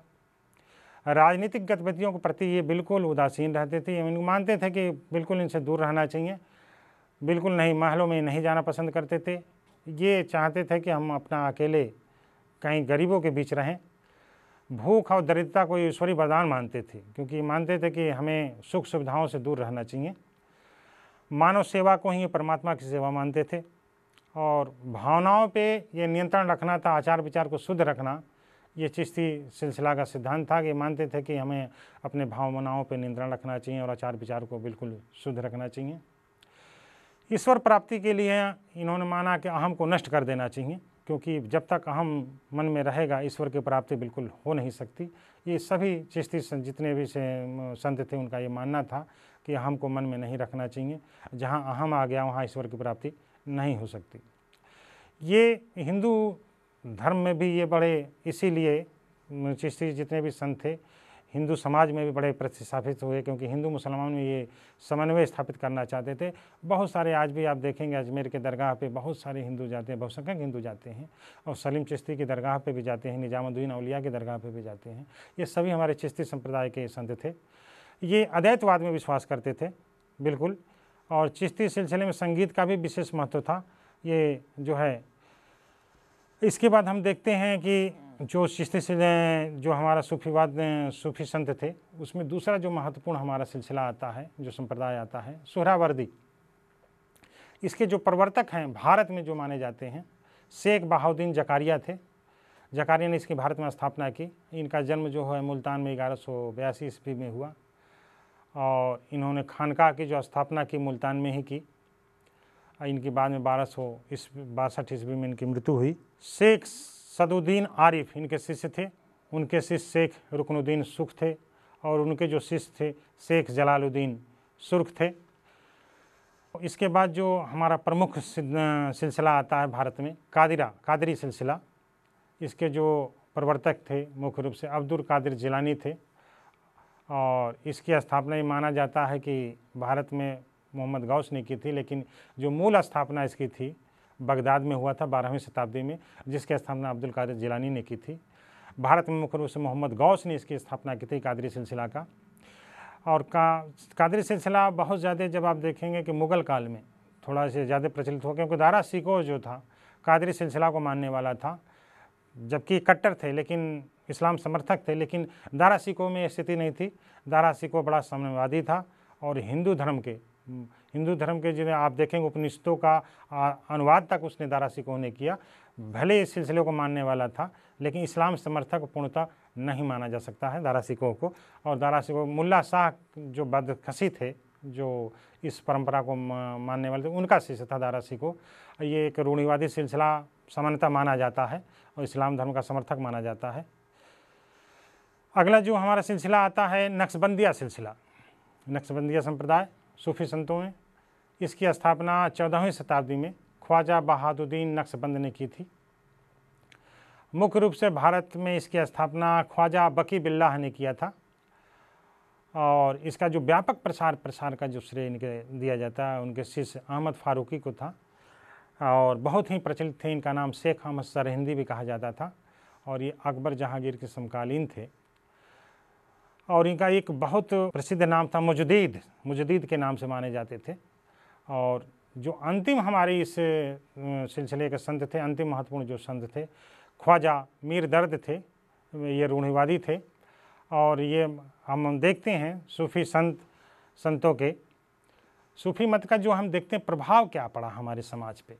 राजनीतिक गतिविधियों के प्रति ये बिल्कुल उदासीन रहते थे इनको मानते थे कि बिल्कुल इनसे दूर रहना चाहिए बिल्कुल नहीं महलों में नहीं जाना पसंद करते थे ये चाहते थे कि हम अपना अकेले कहीं गरीबों के बीच रहें भूख और दरिद्रता को ईश्वरीय वरदान मानते थे क्योंकि मानते थे कि हमें सुख सुविधाओं से दूर रहना चाहिए मानव सेवा को ही परमात्मा की सेवा मानते थे और भावनाओं पे ये नियंत्रण रखना था आचार विचार को शुद्ध रखना ये चिश्ती सिलसिला का सिद्धांत था कि मानते थे कि हमें अपने भावनाओं पे नियंत्रण रखना चाहिए और आचार विचार को बिल्कुल शुद्ध रखना चाहिए ईश्वर प्राप्ति के लिए इन्होंने माना कि अहम को नष्ट कर देना चाहिए क्योंकि जब तक अहम मन में रहेगा ईश्वर की प्राप्ति बिल्कुल हो नहीं सकती ये सभी चिश्ती जितने भी संत थे उनका ये मानना था कि अहम को मन में नहीं रखना चाहिए जहाँ अहम आ गया वहाँ ईश्वर की प्राप्ति नहीं हो सकती ये हिंदू धर्म में भी ये बड़े इसीलिए चिश्ती जितने भी संत थे हिंदू समाज में भी बड़े प्रतिस्थापित हुए क्योंकि हिंदू मुसलमान में ये समन्वय स्थापित करना चाहते थे बहुत सारे आज भी आप देखेंगे अजमेर के दरगाह पे बहुत सारे हिंदू जाते हैं बहुसंख्यक हिंदू जाते हैं और सलीम चिश्ती की दरगाह पे भी जाते हैं निजामुद्दीन अलिया की दरगाह पर भी जाते हैं ये सभी हमारे चिश्ती संप्रदाय के संत थे ये अद्वैतवाद में विश्वास करते थे बिल्कुल और चिश्ती सिलसिले में संगीत का भी विशेष महत्व था ये जो है इसके बाद हम देखते हैं कि जो से जो हमारा सूफीवाद सूफी संत थे उसमें दूसरा जो महत्वपूर्ण हमारा सिलसिला आता है जो संप्रदाय आता है सुहरावर्दी इसके जो प्रवर्तक हैं भारत में जो माने जाते हैं शेख बहाउद्दीन जकारिया थे जकारिया ने इसकी भारत में स्थापना की इनका जन्म जो है मुल्तान में ग्यारह सौ बयासी ईस्वी में हुआ और इन्होंने खानका की जो स्थापना की मुल्तान में ही की इनकी बाद में बारह सौ बासठ ईस्वी में इनकी मृत्यु हुई शेख सदुद्दीन आरिफ इनके शिष्य थे उनके शिष्य शेख रुकनुद्दीन सुख थे और उनके जो शिष्य थे शेख जलालुद्दीन सुर्ख थे इसके बाद जो हमारा प्रमुख सिलसिला आता है भारत में कादिरा कादरी सिलसिला इसके जो प्रवर्तक थे मुख्य रूप से अब्दुल कादिर जिलानी थे और इसकी स्थापना ये माना जाता है कि भारत में मोहम्मद गौस ने की थी लेकिन जो मूल स्थापना इसकी थी बगदाद में हुआ था बारहवीं शताब्दी में जिसकी स्थापना अब्दुल कादिर जिलानी ने की थी भारत में मुख्य रूप से मोहम्मद गौस ने इसकी स्थापना की थी कादरी सिलसिला का और का कादरी सिलसिला बहुत ज़्यादा जब आप देखेंगे कि मुग़ल काल में थोड़ा से ज़्यादा प्रचलित हो क्योंकि दारा सिको जो था कादरी सिलसिला को मानने वाला था जबकि कट्टर थे लेकिन इस्लाम समर्थक थे लेकिन दारा सिको में स्थिति नहीं थी दारा सिको बड़ा साम्यवादी था और हिंदू धर्म के हम्म, हिंदू धर्म के जिन्हें आप देखेंगे उपनिषदों का अनुवाद तक उसने दारा सिकोह ने किया भले इस सिलसिले को मानने वाला था लेकिन इस्लाम समर्थक पूर्णता नहीं माना जा सकता है दारा सिकोह को और दारा सिकोह मुल्ला शाह जो बदखसी थे जो इस परंपरा को मानने वाले थे उनका शिष्य था दारा सिकोह ये एक रूढ़िवादी सिलसिला सामान्यतः माना जाता है और इस्लाम धर्म का समर्थक माना जाता है अगला जो हमारा सिलसिला आता है नक्शबंदिया सिलसिला नक्शबंदिया संप्रदाय सूफी संतों में इसकी स्थापना चौदहवीं शताब्दी में ख्वाजा बहादुद्दीन नक्शबंद ने की थी मुख्य रूप से भारत में इसकी स्थापना ख्वाजा बकी बिल्लाह ने किया था और इसका जो व्यापक प्रसार प्रसार का जो श्रेय इनके दिया जाता है उनके शिष्य अहमद फारूकी को था और बहुत ही प्रचलित थे इनका नाम शेख अहमद सरहिंदी भी कहा जाता था और ये अकबर जहांगीर के समकालीन थे और इनका एक बहुत प्रसिद्ध नाम था मुजदीद मुजदीद के नाम से माने जाते थे और जो अंतिम हमारे इस सिलसिले के संत थे अंतिम महत्वपूर्ण जो संत थे ख्वाजा मीर दर्द थे ये रूढ़िवादी थे और ये हम देखते हैं सूफ़ी संत संतों के सूफ़ी मत का जो हम देखते हैं प्रभाव क्या पड़ा हमारे समाज पे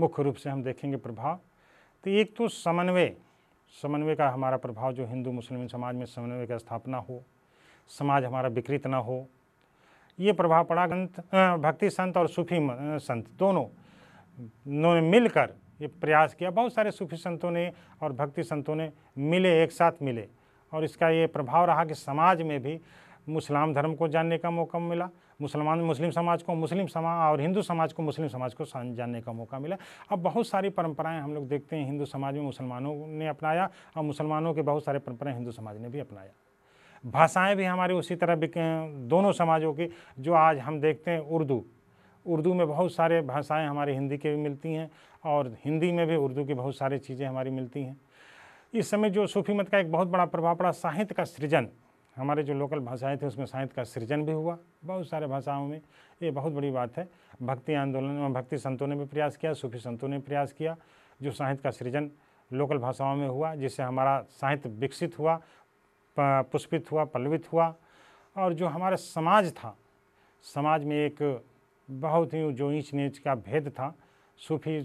मुख्य रूप से हम देखेंगे प्रभाव तो एक तो समन्वय समन्वय का हमारा प्रभाव जो हिंदू मुस्लिम समाज में समन्वय का स्थापना हो समाज हमारा विकृत ना हो ये प्रभाव पड़ा ग्रंथ भक्ति संत और सूफी संत दोनों ने मिलकर ये प्रयास किया बहुत सारे सूफी संतों ने और भक्ति संतों ने मिले एक साथ मिले और इसका ये प्रभाव रहा कि समाज में भी मुस्लिम धर्म को जानने का मौका मिला मुसलमान मुस्लिम समाज को मुस्लिम समाज और हिंदू समाज को मुस्लिम समाज को जानने का मौका मिला अब बहुत सारी परंपराएं हम लोग देखते हैं हिंदू समाज में मुसलमानों ने अपनाया और मुसलमानों के बहुत सारे परंपराएं हिंदू समाज ने भी अपनाया भाषाएं भी हमारे उसी तरह दोनों समाजों की जो आज हम देखते हैं उर्दू उर्दू में बहुत सारे भाषाएँ हमारे हिंदी के भी मिलती हैं और हिंदी में भी उर्दू की बहुत सारी चीज़ें हमारी मिलती हैं इस समय जो सूफी मत का एक बहुत बड़ा प्रभाव पड़ा साहित्य का सृजन हमारे जो लोकल भाषाएं थे उसमें साहित्य का सृजन भी हुआ बहुत सारे भाषाओं में ये बहुत बड़ी बात है भक्ति आंदोलन में भक्ति संतों ने भी प्रयास किया सूफी संतों ने प्रयास किया जो साहित्य का सृजन लोकल भाषाओं में हुआ जिससे हमारा साहित्य विकसित हुआ पुष्पित हुआ पल्लवित हुआ और जो हमारा समाज था समाज में एक बहुत ही जो ईंच नीच का भेद था सूफी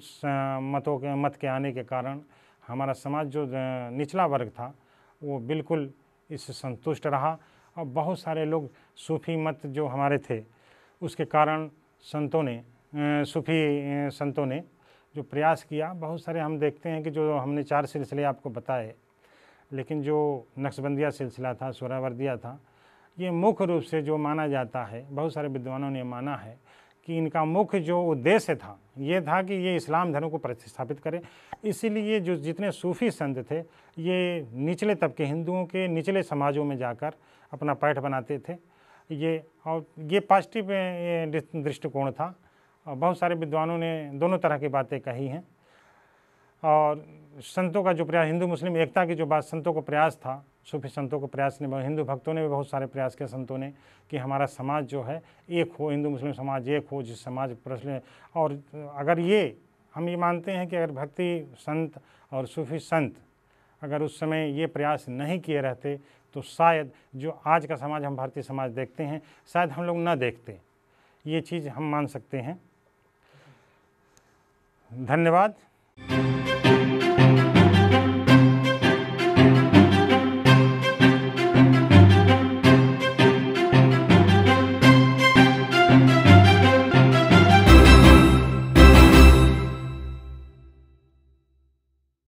मतों के मत के आने के कारण हमारा समाज जो निचला वर्ग था वो बिल्कुल इससे संतुष्ट रहा और बहुत सारे लोग सूफ़ी मत जो हमारे थे उसके कारण संतों ने सूफ़ी संतों ने जो प्रयास किया बहुत सारे हम देखते हैं कि जो हमने चार सिलसिले आपको बताए लेकिन जो नक्शबंदिया सिलसिला था सोरावर्दिया था ये मुख्य रूप से जो माना जाता है बहुत सारे विद्वानों ने माना है कि इनका मुख्य जो उद्देश्य था ये था कि ये इस्लाम धर्म को प्रतिस्थापित करें इसीलिए जो जितने सूफ़ी संत थे ये निचले तबके हिंदुओं के निचले समाजों में जाकर अपना पैठ बनाते थे ये और ये पॉजिटिव दृष्टिकोण था और बहुत सारे विद्वानों ने दोनों तरह की बातें कही हैं और संतों का जो प्रयास हिंदू मुस्लिम एकता की जो बात संतों का प्रयास था सूफी संतों को प्रयास ने हिंदू भक्तों ने भी बहुत सारे प्रयास किए संतों ने कि हमारा समाज जो है एक हो हिंदू मुस्लिम समाज एक हो जिस समाज प्रश्न और अगर ये हम ये मानते हैं कि अगर भक्ति संत और सूफी संत अगर उस समय ये प्रयास नहीं किए रहते तो शायद जो आज का समाज हम भारतीय समाज देखते हैं शायद हम लोग ना देखते ये चीज़ हम मान सकते हैं धन्यवाद